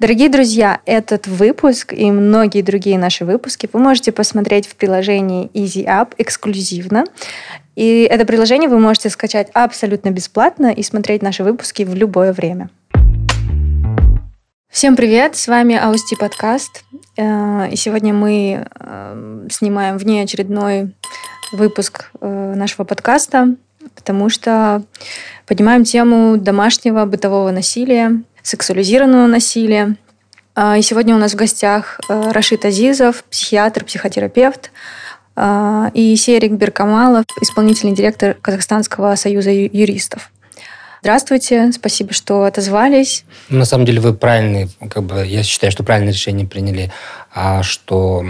Дорогие друзья, этот выпуск и многие другие наши выпуски вы можете посмотреть в приложении Easy App эксклюзивно. И это приложение вы можете скачать абсолютно бесплатно и смотреть наши выпуски в любое время. Всем привет, с вами Аусти подкаст. Э, и сегодня мы э, снимаем очередной выпуск э, нашего подкаста, потому что поднимаем тему домашнего бытового насилия сексуализированного насилия. А, и сегодня у нас в гостях э, Рашид Азизов, психиатр, психотерапевт, а, и Серик Беркамалов, исполнительный директор Казахстанского союза юристов. Здравствуйте, спасибо, что отозвались. На самом деле вы правильные, как бы, я считаю, что правильное решение приняли, а что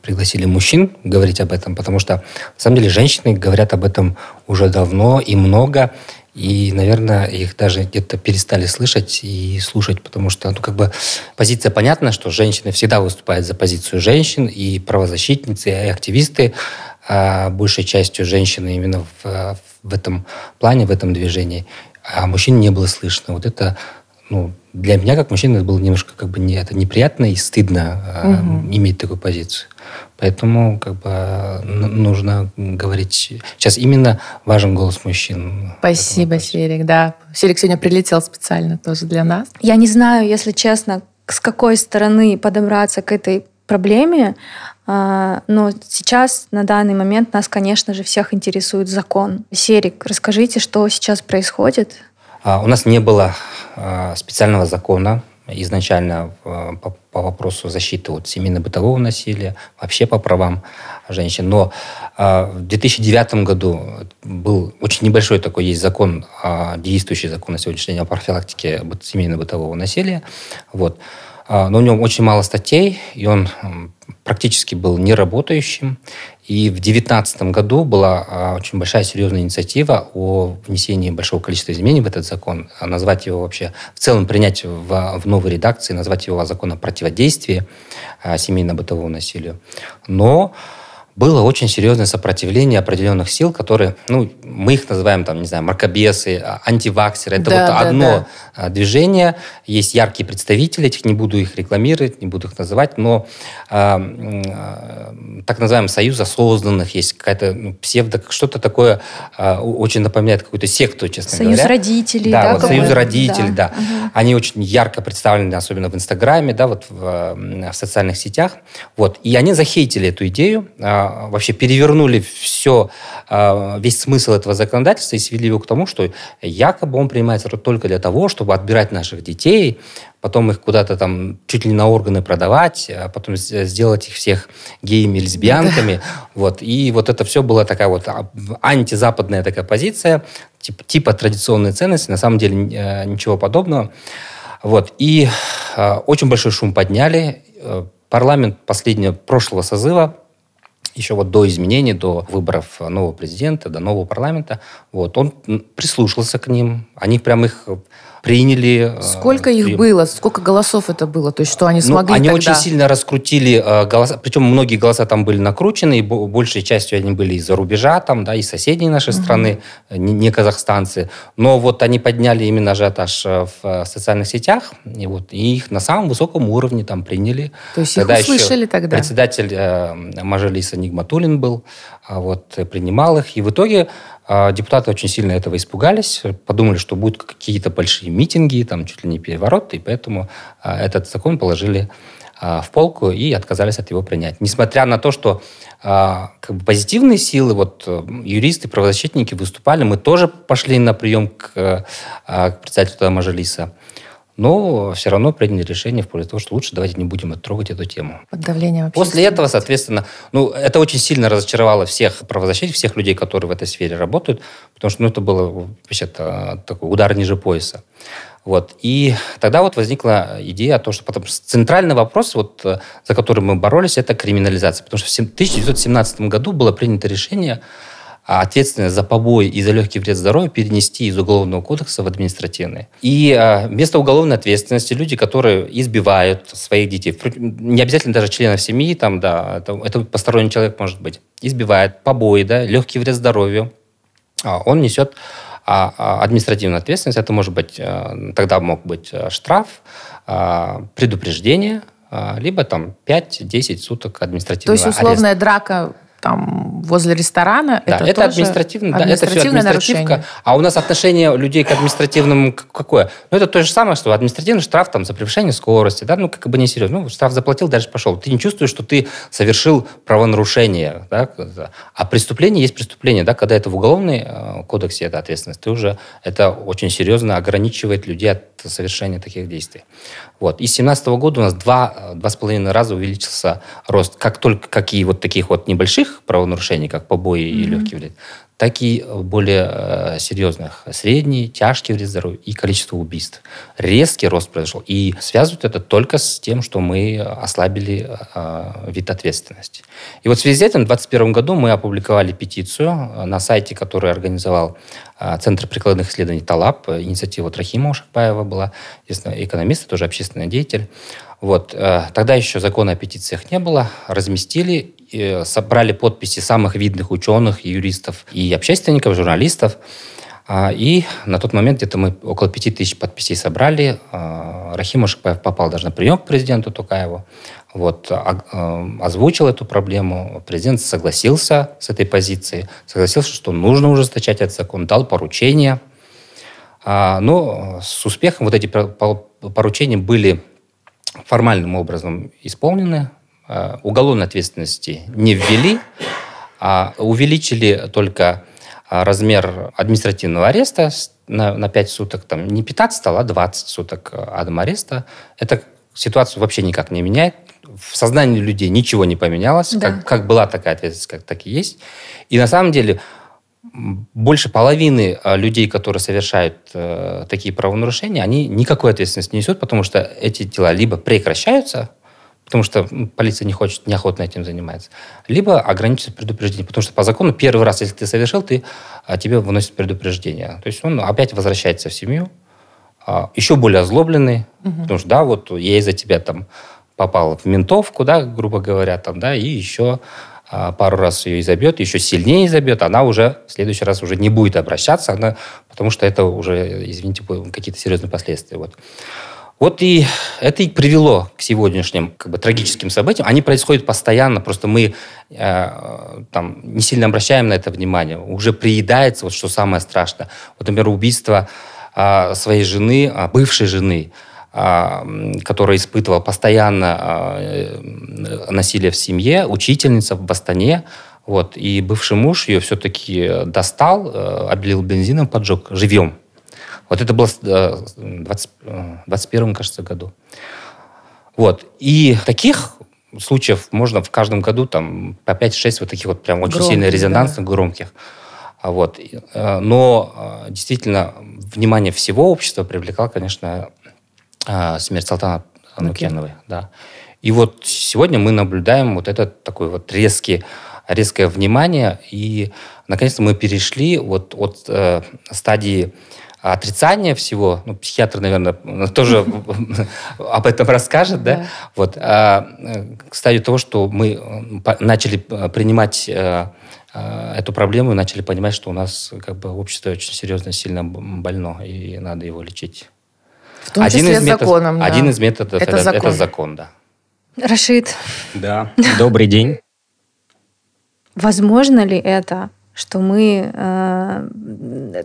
пригласили мужчин говорить об этом, потому что на самом деле женщины говорят об этом уже давно и много, и, наверное, их даже где-то перестали слышать и слушать, потому что, ну, как бы позиция понятна, что женщины всегда выступают за позицию женщин, и правозащитницы, и активисты, а большей частью женщины именно в, в этом плане, в этом движении, а мужчин не было слышно. Вот это, ну, для меня как мужчины это было немножко как бы не, это неприятно и стыдно угу. э, иметь такую позицию. Поэтому как бы нужно говорить... Сейчас именно важен голос мужчин. Спасибо, Серик, да. Серик сегодня прилетел специально тоже для нас. Я не знаю, если честно, с какой стороны подобраться к этой проблеме, а, но сейчас, на данный момент, нас, конечно же, всех интересует закон. Серик, расскажите, что сейчас происходит? А, у нас не было а, специального закона изначально э, по, по вопросу защиты от семейно-бытового насилия, вообще по правам женщин. Но э, в 2009 году был очень небольшой такой есть закон, э, действующий закон на сегодняшний день о профилактике семейно-бытового насилия. Вот. Э, но в нем очень мало статей, и он практически был неработающим. И в 2019 году была а, очень большая серьезная инициатива о внесении большого количества изменений в этот закон, а назвать его вообще, в целом принять в, в новой редакции, назвать его закон о противодействии а, семейно-бытовому насилию. Но было очень серьезное сопротивление определенных сил, которые, ну, мы их называем, там, не знаю, маркобесы, а, антиваксеры. Это да, вот да, одно да. А, движение. Есть яркие представители этих, не буду их рекламировать, не буду их называть, но э, э, так называемый союз осознанных есть какая-то ну, псевдо, что-то такое э, очень напоминает какую-то секту, честно союз говоря. Союз родителей. Да, да вот союз родителей, да. да. Угу. Они очень ярко представлены, особенно в Инстаграме, да, вот в, в социальных сетях. Вот. И они захейтили эту идею, а, вообще перевернули все, а, весь смысл этого законодательства и свели его к тому, что якобы он принимается только для того, чтобы отбирать наших детей, потом их куда-то там чуть ли не на органы продавать, а потом сделать их всех геями, лесбиянками. Да. Вот. И вот это все была такая вот а, антизападная такая позиция, типа, типа традиционные ценности, на самом деле э, ничего подобного. Вот. И очень большой шум подняли. Э, парламент последнего прошлого созыва еще вот до изменений, до выборов э, нового президента, до нового парламента, вот, он прислушался к ним, они прям их э, приняли. Э, Сколько их и... было? Сколько голосов это было? То есть, что они ну, смогли ну, Они тогда... очень сильно раскрутили э, голоса. Причем многие голоса там были накручены, и большей частью они были из-за рубежа, там, да, из соседней нашей угу. страны, э, не, не казахстанцы. Но вот они подняли именно ажиотаж в социальных сетях, и вот и их на самом высоком уровне там приняли. То есть тогда их услышали тогда? Председатель э, Мажелиса Нигматулин был, а вот, принимал их. И в итоге а депутаты очень сильно этого испугались, подумали, что будут какие-то большие митинги, там чуть ли не перевороты, и поэтому а, этот закон положили а, в полку и отказались от его принять. Несмотря на то, что как бы, позитивные силы, вот э, юристы, правозащитники выступали, мы тоже пошли на прием к, э, к председателю Мажилиса но все равно приняли решение в пользу того, что лучше давайте не будем трогать эту тему. Под давлением После этого, соответственно, ну, это очень сильно разочаровало всех правозащитников, всех людей, которые в этой сфере работают, потому что ну, это было вообще-то такой удар ниже пояса. Вот. И тогда вот возникла идея о том, что потом центральный вопрос, вот, за который мы боролись, это криминализация. Потому что в 1917 году было принято решение а ответственность за побои и за легкий вред здоровью перенести из Уголовного кодекса в административный. И а, вместо уголовной ответственности люди, которые избивают своих детей, не обязательно даже членов семьи, там, да, это, это посторонний человек может быть, избивает побои, да, легкий вред здоровью, а он несет административную ответственность. Это может быть, тогда мог быть штраф, предупреждение, либо там 5-10 суток административного ареста. То есть условная ареста. драка там возле ресторана. Да, это, это тоже административно, да, административное это все Нарушение. А у нас отношение людей к административным какое? Ну, это то же самое, что административный штраф там, за превышение скорости, да, ну, как бы не серьезно. Ну, штраф заплатил, дальше пошел. Ты не чувствуешь, что ты совершил правонарушение. Да? А преступление есть преступление, да, когда это в уголовной э, кодексе это ответственность, ты уже это очень серьезно ограничивает людей от совершения таких действий. Вот. И с 2017 года у нас два, два с половиной раза увеличился рост, как только какие вот таких вот небольших правонарушений, как побои mm-hmm. и легкие вред, так и э, более э, серьезных, средний, тяжкий вред здоровью и количество убийств. Резкий рост произошел. И связывают это только с тем, что мы ослабили э, вид ответственности. И вот в связи с этим в 2021 году мы опубликовали петицию на сайте, который организовал Центр прикладных исследований ТАЛАП, инициатива Трахимова Шахпаева была, естественно, экономист, тоже общественный деятель. Вот. Тогда еще закона о петициях не было. Разместили Э, собрали подписи самых видных ученых, юристов и общественников, журналистов. А, и на тот момент где-то мы около пяти тысяч подписей собрали. А, Рахим Ашикбаев попал даже на прием к президенту Тукаеву. Вот, а, озвучил эту проблему. Президент согласился с этой позицией. Согласился, что нужно ужесточать этот закон. Дал поручение. Но с успехом вот эти поручения были формальным образом исполнены Э, уголовной ответственности не ввели, а увеличили только э, размер административного ареста на, на 5 суток, там не 15 стало, а 20 суток э, адом ареста. Это ситуацию вообще никак не меняет. В сознании людей ничего не поменялось. Да. Как, как была такая ответственность, как, так и есть. И на самом деле больше половины людей, которые совершают э, такие правонарушения, они никакой ответственности не несут, потому что эти дела либо прекращаются, потому что полиция не хочет, неохотно этим занимается. Либо ограничить предупреждение, потому что по закону первый раз, если ты совершил, ты, а, тебе выносит предупреждение. То есть он опять возвращается в семью, а, еще более озлобленный, угу. потому что, да, вот я из-за тебя там попал в ментовку, да, грубо говоря, там, да, и еще а, пару раз ее изобьет, еще сильнее изобьет, она уже в следующий раз уже не будет обращаться, она, потому что это уже, извините, какие-то серьезные последствия. Вот. Вот и это и привело к сегодняшним как бы, трагическим событиям. Они происходят постоянно, просто мы э, там, не сильно обращаем на это внимание. Уже приедается, вот что самое страшное. Вот, например, убийство э, своей жены, э, бывшей жены, э, которая испытывала постоянно э, насилие в семье, учительница в Бастане, вот, и бывший муж ее все-таки э, достал, э, облил бензином, поджег живьем. Вот это было э, в 2021, э, кажется, году. Вот. И таких случаев можно в каждом году там по 5-6 вот таких вот прям очень громких, сильно резонансных, да. громких. А вот. Э, но действительно внимание всего общества привлекла, конечно, смерть Салтана Нукеновой. Да. И вот сегодня мы наблюдаем вот этот такой вот резкий, резкое внимание, и наконец-то мы перешли вот от э, стадии а отрицание всего, ну, психиатр, наверное, тоже об этом расскажет, да, вот, а, э, к стадии того, что мы э, начали э, принимать эту проблему начали понимать, что у нас как бы общество очень серьезно сильно больно, и надо его лечить. В том один числе из метод, законом, да. Один из методов это, это, закон. это закон, да. Рашид. Да. Добрый день. Возможно ли это что мы э,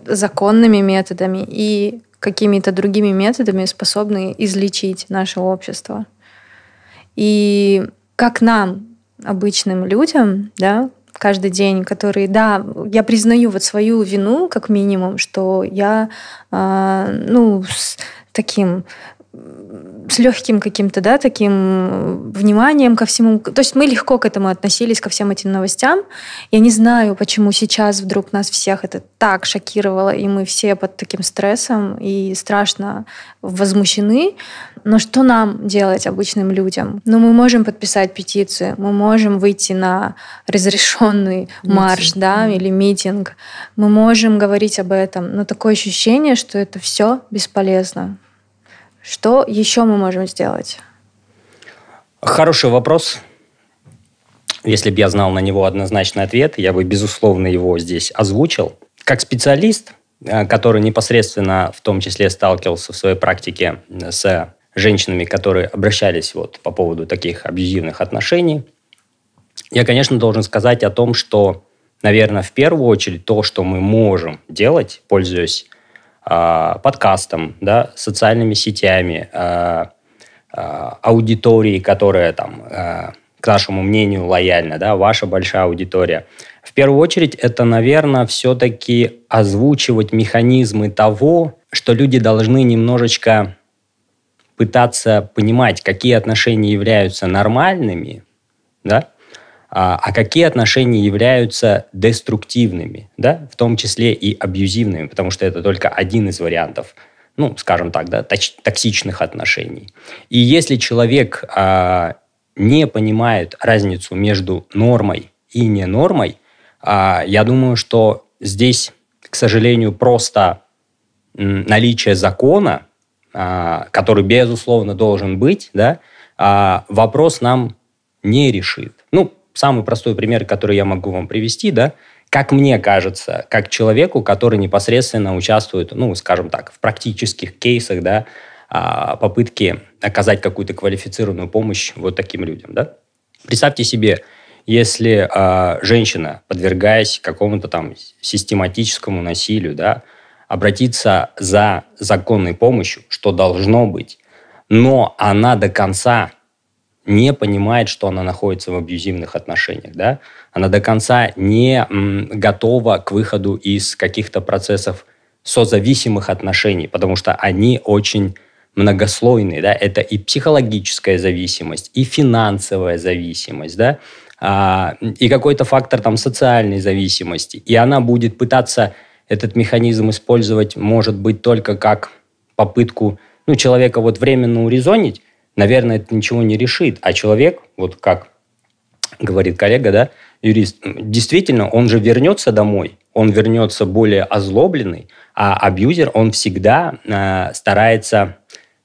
законными методами и какими-то другими методами способны излечить наше общество. И как нам, обычным людям, да, каждый день, которые, да, я признаю вот свою вину, как минимум, что я, э, ну, с таким с легким каким-то, да, таким э, вниманием ко всему. То есть мы легко к этому относились, ко всем этим новостям. Я не знаю, почему сейчас вдруг нас всех это так шокировало, и мы все под таким стрессом и страшно возмущены. Но что нам делать обычным людям? Ну, мы можем подписать петицию, мы можем выйти на разрешенный митинг. марш, да, или митинг. Мы можем говорить об этом, но такое ощущение, что это все бесполезно. Что еще мы можем сделать? Хороший вопрос. Если бы я знал на него однозначный ответ, я бы, безусловно, его здесь озвучил. Как специалист, э, который непосредственно в том числе сталкивался в своей практике э, с женщинами, которые обращались вот по поводу таких абьюзивных отношений, я, конечно, должен сказать о том, что, наверное, в первую очередь то, что мы можем делать, пользуясь а, подкастом, да, социальными сетями, а, а, аудиторией, которая там, к нашему мнению, лояльна, да, ваша большая аудитория. В первую очередь, это, наверное, все-таки озвучивать механизмы того, что люди должны немножечко пытаться понимать, какие отношения являются нормальными, да, а, а, какие отношения являются деструктивными, да, в том числе и абьюзивными, потому что это только один из вариантов, ну, скажем так, да, токсичных отношений. И если человек а, не понимает разницу между нормой и не нормой, а, я думаю, что здесь, к сожалению, просто наличие закона, а, который, безусловно, должен быть, да, а, вопрос нам не решит. Ну, самый простой пример, который я могу вам привести, да, как мне кажется, как человеку, который непосредственно участвует, ну, скажем так, в практических кейсах, да, а, попытки оказать какую-то квалифицированную помощь вот таким людям, да. Представьте себе, если э, женщина, подвергаясь какому-то там систематическому насилию, да, обратиться за законной помощью, что должно быть, но она до конца не понимает, что она находится в абьюзивных отношениях, да? Она до конца не готова к выходу из каких-то процессов созависимых отношений, потому что они очень многослойные, да? Это и психологическая зависимость, и финансовая зависимость, да? А, и какой-то фактор там социальной зависимости. И она будет пытаться этот механизм использовать, может быть, только как попытку ну, человека вот временно урезонить, наверное, это ничего не решит. А человек, вот как говорит коллега, да, юрист, действительно, он же вернется домой, он вернется более озлобленный, а абьюзер, он всегда э, старается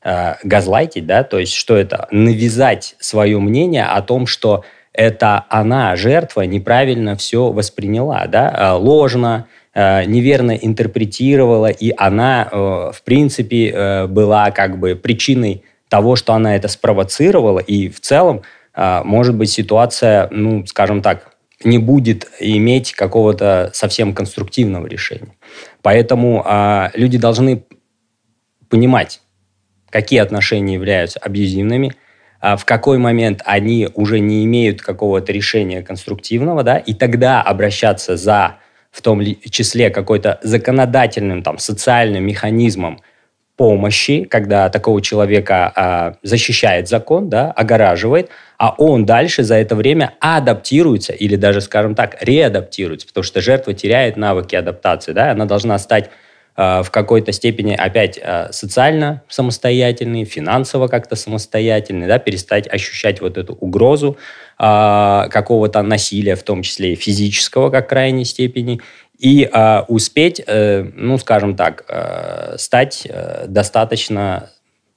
э, газлайтить, да, то есть что это? Навязать свое мнение о том, что это она, жертва, неправильно все восприняла, да, э, ложно, э, неверно интерпретировала, и она, э, в принципе, была как бы причиной того, что она это спровоцировала, и в целом, а, может быть, ситуация, ну, скажем так, не будет иметь какого-то совсем конструктивного решения. Поэтому а, люди должны понимать, какие отношения являются абьюзивными, а, в какой момент они уже не имеют какого-то решения конструктивного, да, и тогда обращаться за в том числе какой-то законодательным, там, социальным механизмом помощи, когда такого человека а, защищает закон, да, огораживает, а он дальше за это время адаптируется или даже, скажем так, реадаптируется, потому что жертва теряет навыки адаптации, да, она должна стать а, в какой-то степени опять а, социально самостоятельной, финансово как-то самостоятельной, да, перестать ощущать вот эту угрозу а, какого-то насилия, в том числе и физического, как крайней степени, и э, успеть, э, ну, скажем так, э, стать э, достаточно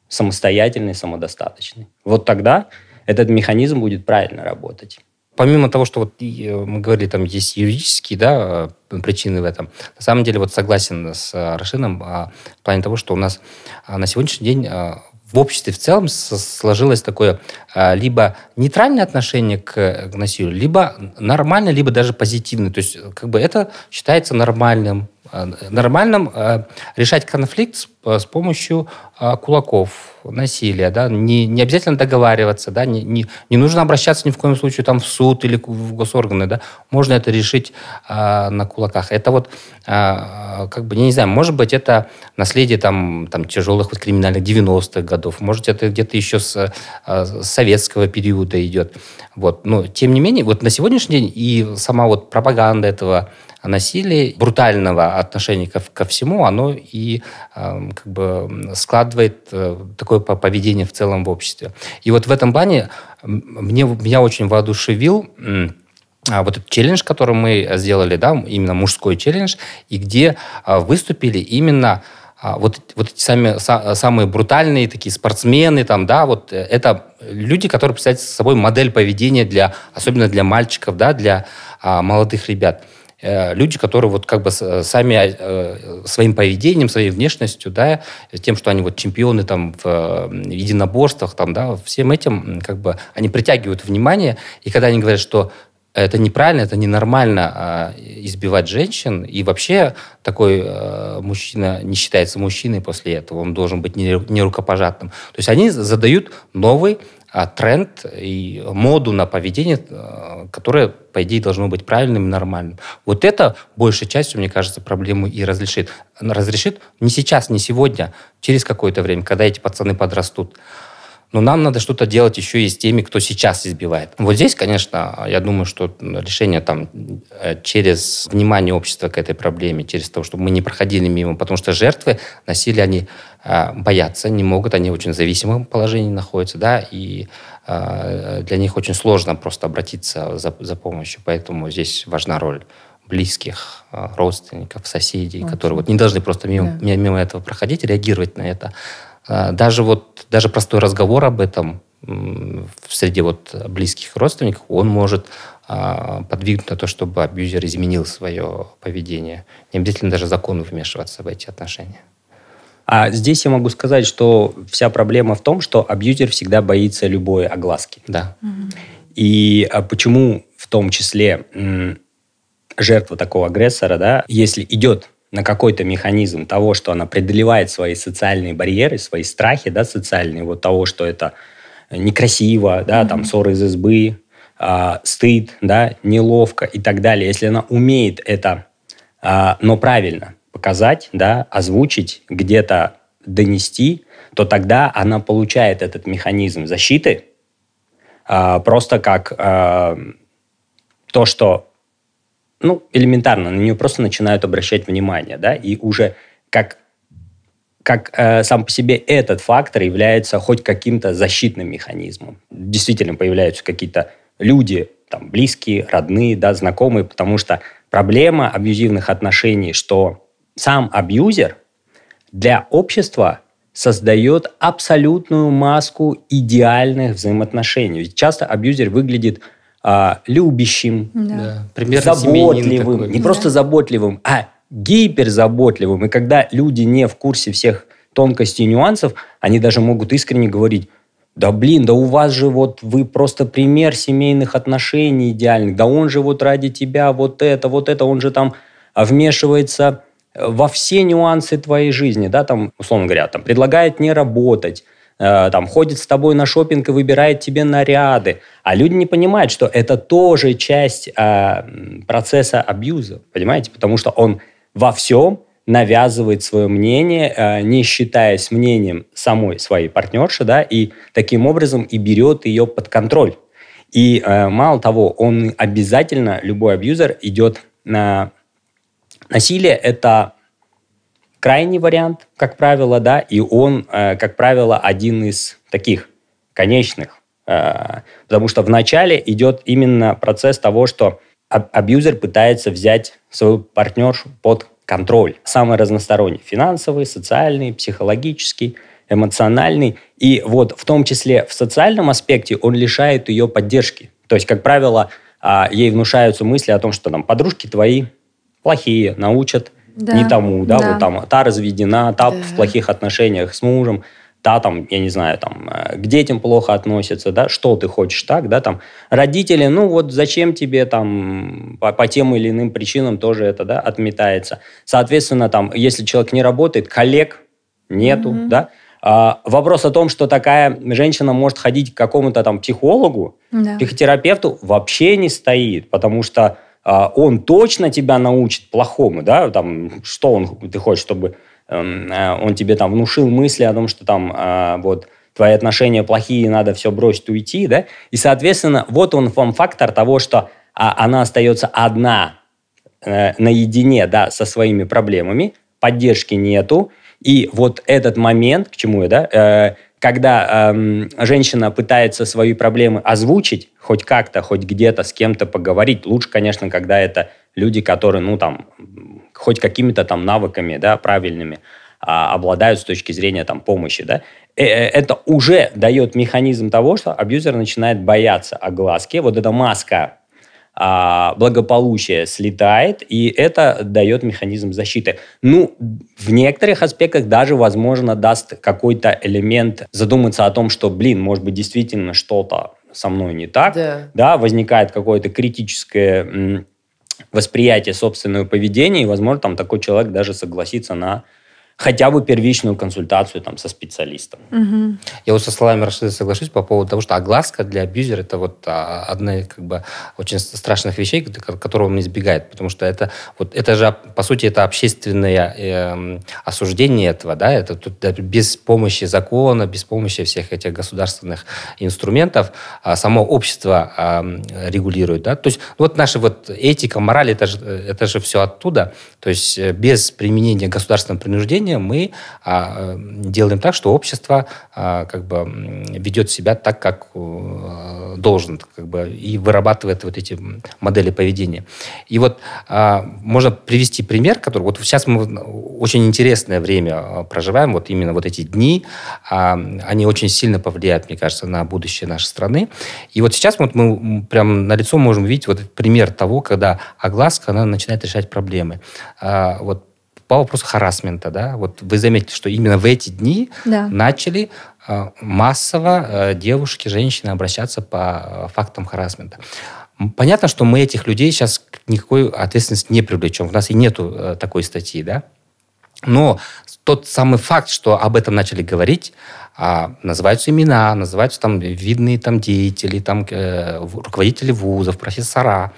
самостоятельной, самодостаточной. Вот тогда этот механизм будет правильно работать. Помимо того, что вот э, мы говорили, там есть юридические да, э, причины в этом, на самом деле вот согласен с э, Рашином а, в плане того, что у нас а, на сегодняшний день в обществе в целом сложилось такое а, либо нейтральное отношение к, к насилию, либо нормальное, либо даже позитивное. То есть э, как бы это считается нормальным, Э, нормальном э, решать конфликт с э, помощью кулаков, насилия, да, не, не обязательно договариваться, да, не, не, не нужно обращаться ни в коем случае там в суд или в госорганы, да, можно это решить а, на кулаках. Это вот, а, как бы, я не знаю, может быть, это наследие там, там тяжелых вот криминальных 90-х годов, может, это где-то еще с, а, с советского периода идет, вот, но тем не менее, вот на сегодняшний день и сама вот пропаганда этого насилия, брутального отношения ко, всему, оно и э, как бы складывает э, такое поведение в целом в обществе. И вот в этом плане мне, меня очень воодушевил а, вот этот челлендж, который мы сделали, да, именно мужской челлендж, и где а, выступили именно а, вот, вот эти сами, са, самые брутальные такие спортсмены, там, да, вот э, это люди, которые представляют собой модель поведения для, особенно для мальчиков, да, для а, молодых ребят – Э, люди, которые вот как бы э, сами э, своим поведением, своей внешностью, да, тем, что они вот чемпионы там в единоборствах, там, да, всем этим как бы они притягивают внимание, и когда они говорят, что это неправильно, это ненормально а, избивать женщин. И вообще такой мужчина не считается мужчиной после этого. Он должен быть нерукопожатным. То есть они задают новый а, тренд и моду на поведение, э, которое, по идее, должно быть правильным и нормальным. Вот это большей частью, мне кажется, проблему и разрешит. Разрешит не сейчас, не сегодня, а через какое-то время, когда эти пацаны подрастут. Но нам надо что-то делать еще и с теми, кто сейчас избивает. Вот здесь, конечно, я думаю, что решение там э, через внимание общества к этой проблеме, через то, чтобы мы не проходили мимо, потому что жертвы насилия, они э, боятся, не могут, они в очень зависимом положении находятся, да, и э, для них очень сложно просто обратиться за, за помощью, поэтому здесь важна роль близких, родственников, соседей, Очень. которые вот не должны просто мимо, да. мимо этого проходить, реагировать на это, а, даже вот, даже простой разговор об этом среди вот близких родственников, он может а, подвигнуть на то, чтобы абьюзер изменил свое поведение. Не обязательно даже закону вмешиваться в эти отношения. А здесь я могу сказать, что вся проблема в том, что абьюзер всегда боится любой огласки. Да. И а, почему в том числе жертва такого агрессора, да, если идет на какой-то механизм того, что она преодолевает свои социальные барьеры, свои страхи, да, социальные, вот того, что это некрасиво, да, mm-hmm. там ссоры из избы, э, стыд, да, неловко и так далее. Если она умеет это, э, но правильно показать, да, озвучить, где-то донести, то тогда она получает этот механизм защиты э, просто как э, то, что ну, элементарно, на нее просто начинают обращать внимание, да, и уже как как э, сам по себе этот фактор является хоть каким-то защитным механизмом. Действительно появляются какие-то люди, там, близкие, родные, да, знакомые, потому что проблема абьюзивных отношений, что сам абьюзер для общества создает абсолютную маску идеальных взаимоотношений. Ведь часто абьюзер выглядит а, любящим, да. Примерно заботливым, такой. не да. просто заботливым, а гиперзаботливым. И когда люди не в курсе всех тонкостей и нюансов, они даже могут искренне говорить, да блин, да у вас же вот вы просто пример семейных отношений идеальных, да он же вот ради тебя вот это, вот это, он же там а, вмешивается э, во все нюансы твоей жизни, да, там, условно говоря, там предлагает не работать, Э, там ходит с тобой на шопинг и выбирает тебе наряды. А люди не понимают, что это тоже часть э, процесса абьюза, понимаете? Потому что он во всем навязывает свое мнение, э, не считаясь мнением самой своей партнерши, да, и таким образом и берет ее под контроль. И э, мало того, он обязательно, любой абьюзер идет на насилие, это крайний вариант, как правило, да, и он, э, как правило, один из таких конечных. Э, потому что вначале идет именно процесс того, что абьюзер пытается взять свою партнершу под контроль. Самый разносторонний. Финансовый, социальный, психологический, эмоциональный. И вот в том числе в социальном аспекте он лишает ее поддержки. То есть, как правило, а, ей внушаются мысли о том, что там подружки твои плохие, научат да. не тому, да, да, вот там та разведена, та да. в плохих отношениях с мужем, та там, я не знаю, там э, к детям плохо относится да, что ты хочешь так, да, там родители, ну вот зачем тебе там по, по тем или иным причинам тоже это, да, отметается. Соответственно, там, если человек не работает, коллег нету, mm да, а, вопрос о том, что такая женщина может ходить к какому-то там психологу, да. психотерапевту, вообще не стоит, потому что а, он точно тебя научит плохому, да, там, что он, ты хочешь, чтобы эм, э, он тебе там внушил мысли о том, что там э, вот твои отношения плохие, надо все бросить, уйти, да, и, соответственно, вот он вам фактор того, что а, она остается одна э, наедине, да, со своими проблемами, поддержки нету, и вот этот момент, к чему я, да, когда эм, женщина пытается свои проблемы озвучить, хоть как-то, хоть где-то с кем-то поговорить, лучше, конечно, когда это люди, которые, ну, там, хоть какими-то там навыками, да, правильными а, обладают с точки зрения там помощи, да, э, э, это уже дает механизм того, что абьюзер начинает бояться огласки, вот эта маска а, благополучие слетает, и это дает механизм защиты. Ну, в некоторых аспектах даже, возможно, даст какой-то элемент задуматься о том, что, блин, может быть, действительно что-то со мной не так, да, да возникает какое-то критическое восприятие собственного поведения, и, возможно, там такой человек даже согласится на хотя бы первичную консультацию там со специалистом. Угу. Я вот со словами Рашида соглашусь по поводу того, что огласка для абьюзера это вот а, одна из как бы очень страшных вещей, которого он избегает, потому что это вот это же по сути это общественное э, осуждение этого, да, это тут без помощи закона, без помощи всех этих государственных инструментов а, само общество э, регулирует, да, то есть ну, вот наши вот этика, мораль э, это же это же все оттуда, то есть э, без применения государственного принуждения образования мы а, э, делаем так, что общество а, как бы ведет себя так, как а, э, должен, как бы, и вырабатывает вот эти модели поведения. И вот а, можно привести пример, который вот сейчас мы очень интересное время а, проживаем, вот именно вот эти дни, а, они очень сильно повлияют, мне кажется, на будущее нашей страны. И вот сейчас вот мы прям на лицо можем видеть вот пример того, когда огласка, она начинает решать проблемы. А, вот по вопросу харасмента, да, вот вы заметили, что именно в эти дни да. начали э, массово э, девушки, женщины обращаться по э, фактам харасмента. Понятно, что мы этих людей сейчас никакой ответственности не привлечем. У нас и нету такой статьи, да. Но тот самый факт, что об этом начали говорить, а, называются имена, называются там видные там деятели, там э, руководители вузов, профессора.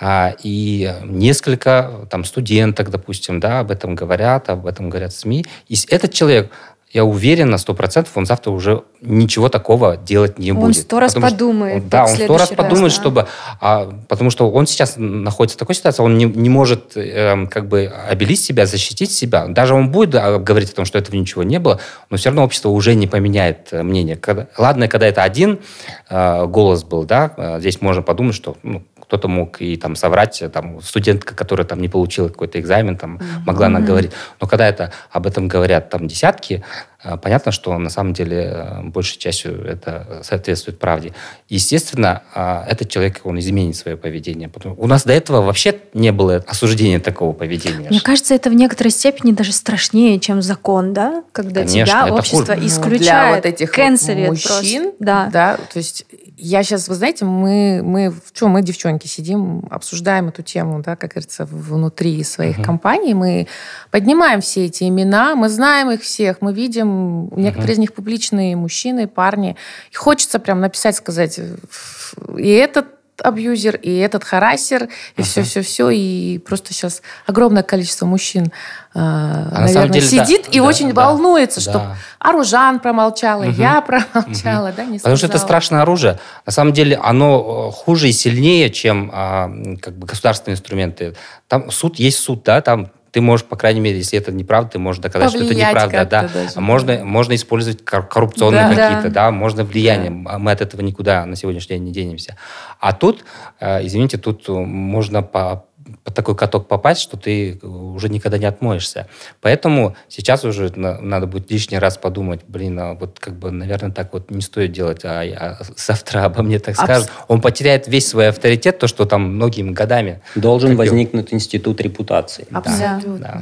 А, и несколько там, студенток, допустим, да, об этом говорят, об этом говорят СМИ. И этот человек я уверен на 100%, он завтра уже ничего такого делать не он будет. Он сто раз потому, подумает. Что, да, он сто раз, раз подумает, да. чтобы... А, потому что он сейчас находится в такой ситуации, он не, не может э, как бы обелить себя, защитить себя. Даже он будет а, говорить о том, что этого ничего не было, но все равно общество уже не поменяет э, мнение. Когда, ладно, когда это один э, голос был, да, э, здесь можно подумать, что ну, кто-то мог и там соврать, э, там студентка, которая там не получила какой-то экзамен, там mm-hmm. могла она говорить. Но когда это об этом говорят там десятки Э, понятно, что на самом деле э, большей частью это э, соответствует правде. Естественно, а, этот человек, он изменит свое поведение. у нас до этого вообще не было осуждения такого поведения. Мне кажется, это в некоторой степени даже страшнее, чем закон, да? Когда Конечно, тебя общество хур... Ну, исключает, Для вот этих вот мужчин, Да. да. То есть я сейчас, вы знаете, мы, мы, в чем мы, девчонки, сидим, обсуждаем эту тему, да, как говорится, внутри своих угу. компаний. Мы поднимаем все эти имена, мы знаем их всех, мы видим совсем, некоторые uh-huh. из них публичные мужчины, парни. И хочется прям написать, сказать, и этот абьюзер, и этот харассер и все-все-все. Uh-huh. И просто сейчас огромное количество мужчин, э, а наверное, на деле, сидит да, и да, очень да, волнуется, да. что «А Аружан промолчала, угу. я промолчала, угу. да, не сказала. Потому что это страшное оружие. На самом деле оно э, хуже и сильнее, чем а, как бы, государственные инструменты. Там суд есть суд, да, там ты можешь, по крайней мере, если это неправда, ты можешь доказать, Повлиять что это неправда. Да. Даже. А можно, можно использовать коррупционные да, какие-то, да. да, можно влияние. Да. А мы от этого никуда на сегодняшний день не денемся. А тут, э, извините, тут э, можно под такой каток попасть, что ты э, уже никогда не отмоешься. Поэтому сейчас уже надо будет лишний раз подумать, блин, а вот как бы, наверное, так вот не стоит делать, а, а завтра обо мне так Абс... скажут. Он потеряет весь свой авторитет, то, что там многими годами... Должен возникнуть институт репутации. Абсолютно. Да,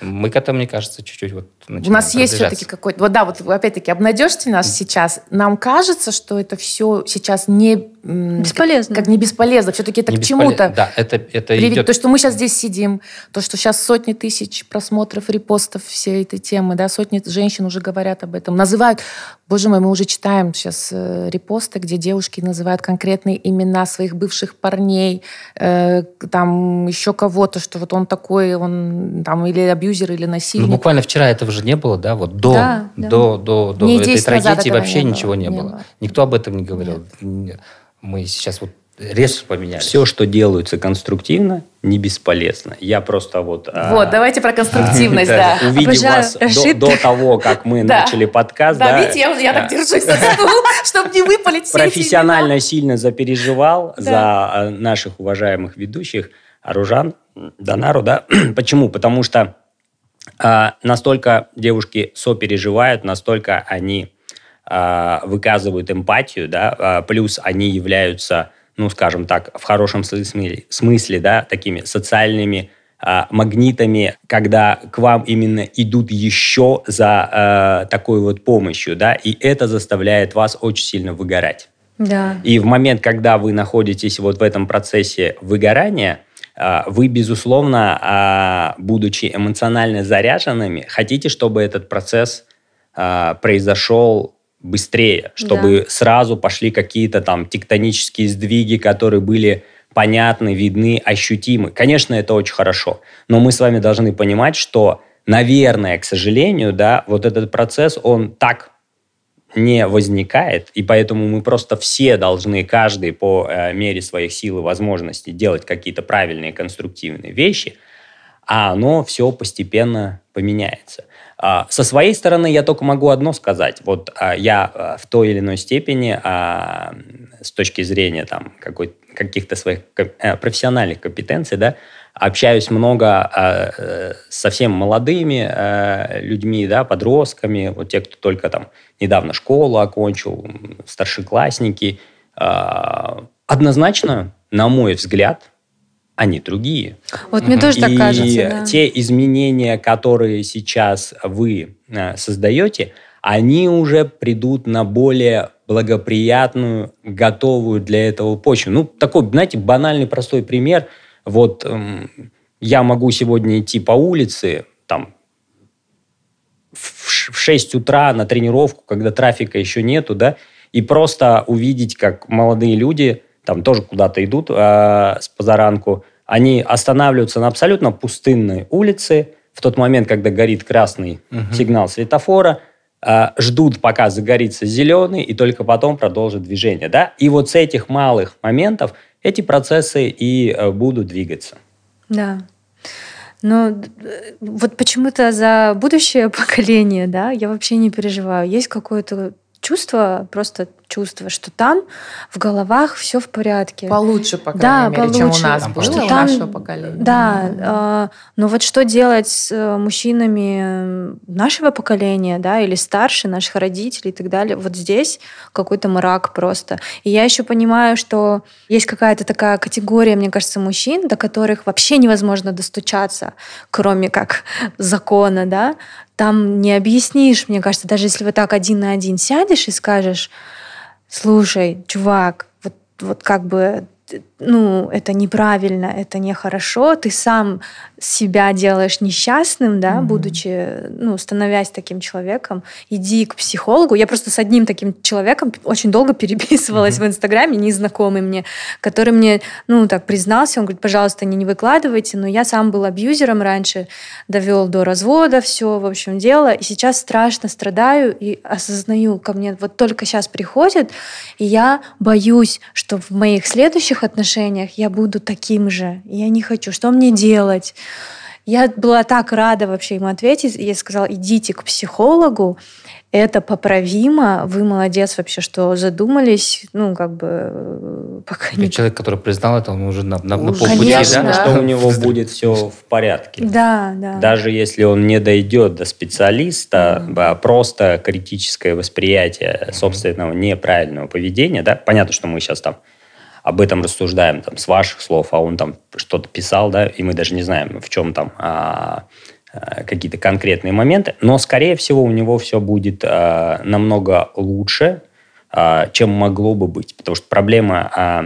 да. Мы к этому, мне кажется, чуть-чуть вот у нас есть все-таки какой-то... Вот, да, вот опять-таки обнадежьте нас сейчас. Нам кажется, что это все сейчас не... Бесполезно. Как не бесполезно. Все-таки это не к чему-то да, это, это приведет. Идет... То, что мы сейчас здесь сидим, то, что сейчас сотни тысяч просмотров, репостов всей этой темы, да, сотни женщин уже говорят об этом, называют... Боже мой, мы уже читаем сейчас э, репосты, где девушки называют конкретные имена своих бывших парней, э, там еще кого-то, что вот он такой, он там или абьюзер, или ну, насильник. Ну, буквально вчера это в же не было, да, вот до, да, да. до, до, до этой трагедии вообще не ничего было, не, не было. Никто об этом не говорил. Нет. Мы сейчас вот резко поменялись. Все, что делается конструктивно, не бесполезно. Я просто вот... А, вот, а, давайте про конструктивность, да. да. Увидев вас до, того, как мы начали подкаст. Да, да видите, я, я так держусь за стул, чтобы не выпалить Профессионально сильно запереживал за а, наших уважаемых ведущих, Оружан, Донару, да. Почему? Потому что а, настолько девушки сопереживают, настолько они а, выказывают эмпатию, да, а, плюс они являются, ну, скажем так, в хорошем смысле, смысле да, такими социальными магнитами, когда к вам именно идут еще за э, такой вот помощью, да, и это заставляет вас очень сильно выгорать. Да. И в момент, когда вы находитесь вот в этом процессе выгорания, а, вы, безусловно, а, будучи эмоционально заряженными, хотите, чтобы этот процесс а, произошел быстрее, чтобы да. сразу пошли какие-то там тектонические сдвиги, которые были понятны, видны, ощутимы. Конечно, это очень хорошо, но мы с вами должны понимать, что, наверное, к сожалению, да, вот этот процесс, он так не возникает, и поэтому мы просто все должны, каждый по э, мере своих сил и возможностей, делать какие-то правильные конструктивные вещи, а оно все постепенно поменяется. А, со своей стороны я только могу одно сказать. Вот а, я а, в той или иной степени с точки зрения там, какой каких-то своих э, профессиональных компетенций да, общаюсь много а, э, совсем молодыми э, людьми, да, подростками, вот те, кто только там недавно школу окончил, старшеклассники. Э, однозначно, на мой взгляд, они другие. Вот мне тоже так кажется. Да. Те изменения, которые сейчас вы э, создаете, они уже придут на более благоприятную, готовую для этого почву. Ну, такой, знаете, банальный простой пример – вот эм, я могу сегодня идти по улице, там, в 6 утра на тренировку, когда трафика еще нету, да, и просто увидеть, как молодые люди там тоже куда-то идут э, с позаранку, они останавливаются на абсолютно пустынной улице в тот момент, когда горит красный угу. сигнал светофора, э, ждут, пока загорится зеленый, и только потом продолжат движение, да. И вот с этих малых моментов – эти процессы и э, будут двигаться. Да. Но э, вот почему-то за будущее поколение, да, я вообще не переживаю. Есть какое-то чувство просто чувство, что там в головах все в порядке. Получше, по крайней да, мере, получше. чем у нас там было, что там, нашего поколения. Да, э, но вот что делать с э, мужчинами нашего поколения, да, или старше наших родителей и так далее, вот здесь какой-то мрак просто. И я еще понимаю, что есть какая-то такая категория, мне кажется, мужчин, до которых вообще невозможно достучаться, кроме как закона, да, там не объяснишь, мне кажется, даже если вы так один на один сядешь и скажешь, слушай, чувак, вот, вот как бы ну, это неправильно, это нехорошо, ты сам себя делаешь несчастным, да, mm-hmm. будучи, ну, становясь таким человеком, иди к психологу. Я просто с одним таким человеком очень долго переписывалась mm-hmm. в Инстаграме, незнакомый мне, который мне, ну, так признался, он говорит, пожалуйста, не, не выкладывайте, но я сам был абьюзером раньше, довел до развода все, в общем, дело, и сейчас страшно страдаю и осознаю, ко мне вот только сейчас приходит, и я боюсь, что в моих следующих отношениях отношениях я буду таким же, я не хочу, что мне делать? Я была так рада вообще ему ответить. Я сказала, идите к психологу, это поправимо, вы молодец вообще, что задумались, ну, как бы, э, пока не... Человек, который признал это, он уже на, на, на полпути, Конечно, да? Что у него будет все в порядке. Да, да. Даже если он не дойдет до специалиста, mm-hmm. просто критическое восприятие собственного неправильного поведения, да, понятно, что мы сейчас там об этом рассуждаем там, с ваших слов, а он там что-то писал, да, и мы даже не знаем, в чем там а, а, какие-то конкретные моменты, но, скорее всего, у него все будет а, намного лучше, а, чем могло бы быть, потому что проблема а,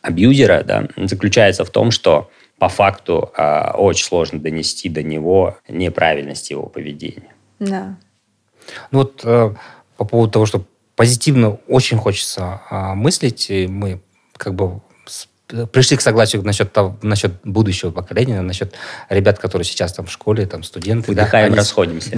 абьюзера да, заключается в том, что по факту а, очень сложно донести до него неправильность его поведения. Да. Ну вот э, по поводу того, что позитивно очень хочется э, мыслить, и мы как бы пришли к согласию насчет, того, насчет будущего поколения, насчет ребят, которые сейчас там в школе, там студенты. Выдыхаем, да, расходимся.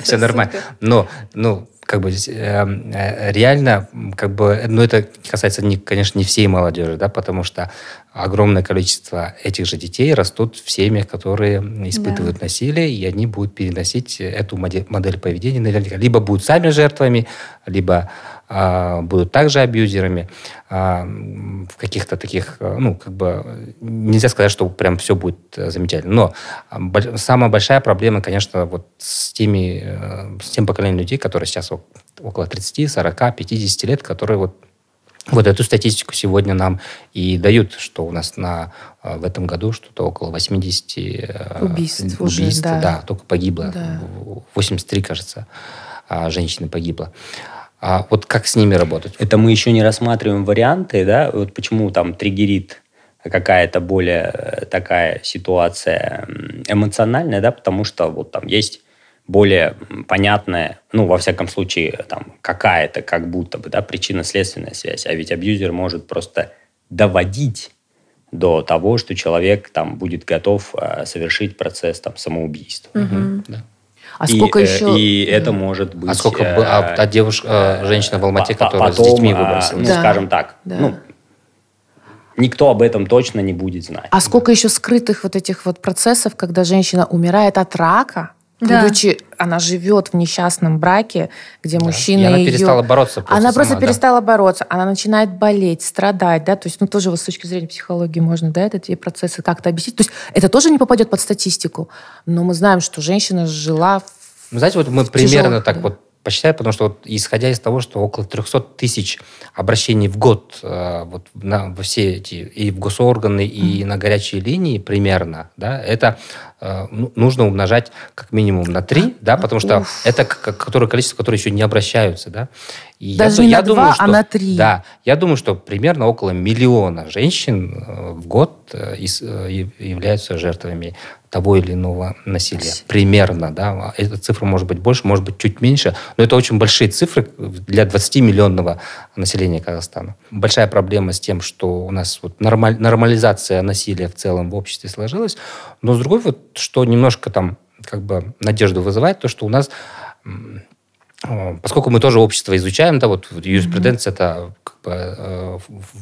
все нормально. Но, ну, как бы эм, э, реально, как бы, ну, это касается, конечно, не всей молодежи, да, потому что огромное количество этих же детей растут в семьях, которые испытывают насилие, и они будут переносить эту модель поведения наверняка. Либо будут сами жертвами, либо а, будут также абьюзерами. А, в каких-то таких, э, ну, как бы, нельзя сказать, что прям все будет э, замечательно. Но а, самая большая проблема, конечно, вот с, теми, э, с тем поколением людей, которые сейчас около 30, 40, 50 лет, которые вот вот эту статистику сегодня нам и дают, что у нас на, в этом году что-то около 80 убийств, убийств уже, да. да, только погибло. Да. 83, кажется, женщины погибло. А вот как с ними работать? Это мы еще не рассматриваем варианты, да, вот почему там триггерит какая-то более э, такая ситуация эмоциональная, да, потому что вот там есть более понятная, ну, во всяком случае, там, какая-то как будто бы, да, причинно-следственная связь. А ведь абьюзер может просто доводить до того, что человек там будет готов э, совершить процесс там самоубийства. Угу. Да. А сколько и, э, еще? И это может а быть. А сколько э, а, а девушка, э, женщина в Алмате, которая потом, с детьми а, выбросила? Ну, да, скажем так. Да. Ну, никто об этом точно не будет знать. А сколько еще скрытых вот этих вот процессов, когда женщина умирает от рака? Да. Будучи, она живет в несчастном браке, где да. мужчина и она ее... перестала бороться. Просто она сама, просто перестала бороться. Она начинает болеть, страдать, да, то есть, ну, тоже вот с точки зрения психологии можно, да, эти процессы как-то объяснить. То есть это тоже не попадет под статистику, но мы знаем, что женщина жила в ну, знаете, вот мы примерно тяжелых, так вот посчитать, потому что вот, исходя из того, что около 300 тысяч обращений в год э, вот на, все эти и в госорганы, и mm-hmm. на горячие линии примерно, да, это э, ну, нужно умножать как минимум на 3, да, потому что Уф. это которое количество, которое еще не обращаются, да. И Даже я, не я на думаю, 2, а что, а на 3. Да, я думаю, что примерно около миллиона женщин э, в год э, э, являются жертвами того или иного насилия. Спасибо. Примерно, да. Эта цифра может быть больше, может быть чуть меньше, но это очень большие цифры для 20-миллионного населения Казахстана. Большая проблема с тем, что у нас вот нормаль, нормализация насилия в целом в обществе сложилась, но с другой вот, что немножко там как бы надежду вызывает, то, что у нас поскольку мы тоже общество изучаем, да, вот юриспруденция mm-hmm. это как бы э,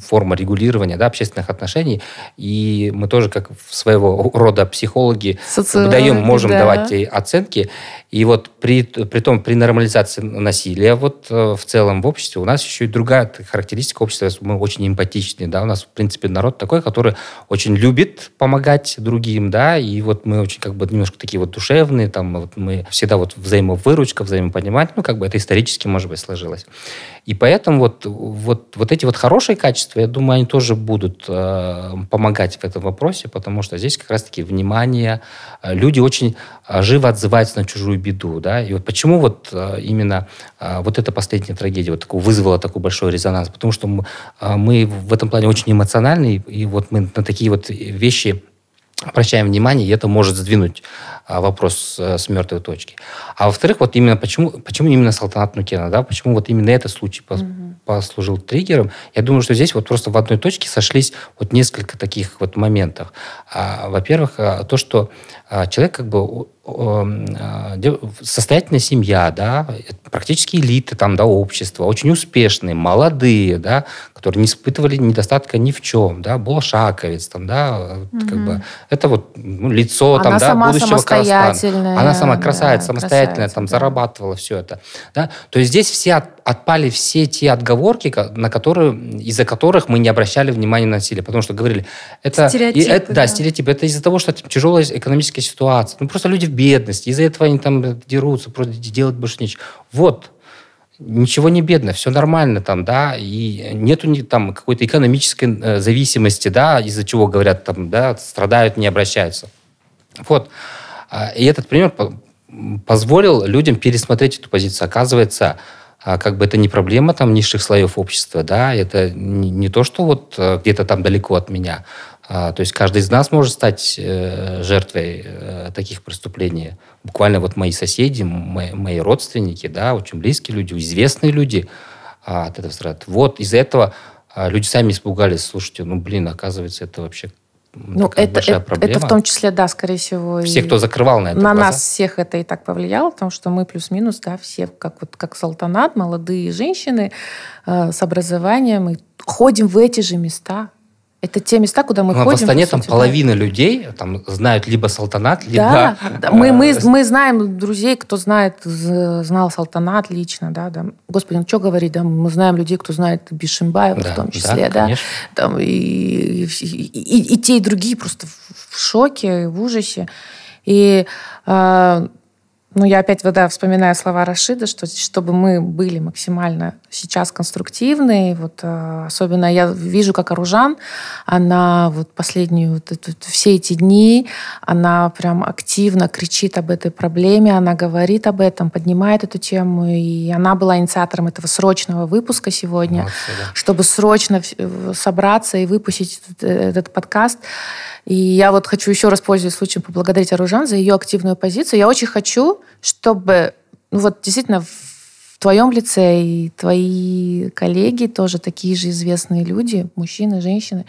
форма регулирования да, общественных отношений, и мы тоже как своего рода психологи Социологи, даем, можем да. давать оценки, и вот при, при том при нормализации насилия вот э, в целом в обществе у нас еще и другая характеристика общества, мы очень эмпатичны, да, у нас в принципе народ такой, который очень любит помогать другим, да, и вот мы очень как бы немножко такие вот душевные, там вот мы всегда вот взаимовыручка, взаимопонимание, ну как бы это исторически, может быть, сложилось. И поэтому вот, вот, вот эти вот хорошие качества, я думаю, они тоже будут э, помогать в этом вопросе, потому что здесь как раз-таки внимание, э, люди очень э, живо отзываются на чужую беду, да, и вот почему вот э, именно вот эта последняя трагедия вот такую, вызвала такой большой резонанс, потому что мы, мы в этом плане очень эмоциональны, и вот мы на такие вот вещи обращаем внимание, и это может сдвинуть а, вопрос с э, мертвой точки. А во-вторых, вот именно почему, почему именно Салтанат Нукена, да, почему вот именно этот случай угу. послужил триггером, я думаю, что здесь вот просто в одной точке сошлись вот несколько таких вот моментов. А, во-первых, а, то, что а, человек как бы а, состоятельная семья, да, практически элиты там, да, общества, очень успешные, молодые, да, которые не испытывали недостатка ни в чем, да, Булшаковец, там, да, угу. как бы, это вот ну, лицо, Она там, да, будущего Казахстана. Она сама красавица, да, самостоятельная, красавица, там, да. зарабатывала все это, да, то есть здесь все от, отпали все те отговорки, на которые, из-за которых мы не обращали внимания на насилие, потому что говорили, это... Стереотипы, и, это да, да, стереотипы, это из-за того, что это тяжелая экономическая экономическая ситуация. Ну, просто люди в бедности, из-за этого они там дерутся, просто делать больше нечего. Вот, ничего не бедно, все нормально там, да, и нету там какой-то экономической э, зависимости, да, из-за чего, говорят, там, да, страдают, не обращаются. Вот. А, и этот пример позволил людям пересмотреть эту позицию. Оказывается, а, как бы это не проблема там низших слоев общества, да, это не то, что вот э, где-то там далеко от меня, а, то есть каждый из нас может стать э, жертвой э, таких преступлений. Буквально вот мои соседи, мои, мои родственники, да, очень близкие люди, известные люди а, от этого страдают. Вот из-за этого а, люди сами испугались. Слушайте, ну блин, оказывается, это вообще ну, такая это, большая это, проблема. Это в том числе, да, скорее всего. Все, кто закрывал на это На глаза. нас всех это и так повлияло, потому что мы плюс-минус, да, все, как вот как салтанат, молодые женщины э, с образованием, мы ходим в эти же места, это те места, куда мы ну, ходим. В Астане там половина да. людей там знают либо салтанат, либо... Да, мы, мы, э, мы знаем друзей, кто знает, знал салтанат лично, да, да. Господи, ну что говорить, да, мы знаем людей, кто знает Бишимбаева да, в том числе, да, да. Конечно. Там, и, и, и, и те, и другие просто в шоке, в ужасе. И а, ну, я опять вот, да, вспоминаю слова Рашида, что чтобы мы были максимально сейчас конструктивны, вот э, особенно я вижу, как Оружан, она вот последнюю вот, вот, все эти дни, она прям активно кричит об этой проблеме, она говорит об этом, поднимает эту тему, и она была инициатором этого срочного выпуска сегодня, Молодцы, да. чтобы срочно э, собраться и выпустить этот, э, этот подкаст. И я вот хочу еще раз, пользуясь случаем, поблагодарить Оружан за ее активную позицию. Я очень хочу, чтобы ну, вот действительно в твоем лице и твои коллеги тоже такие же известные люди, мужчины, женщины,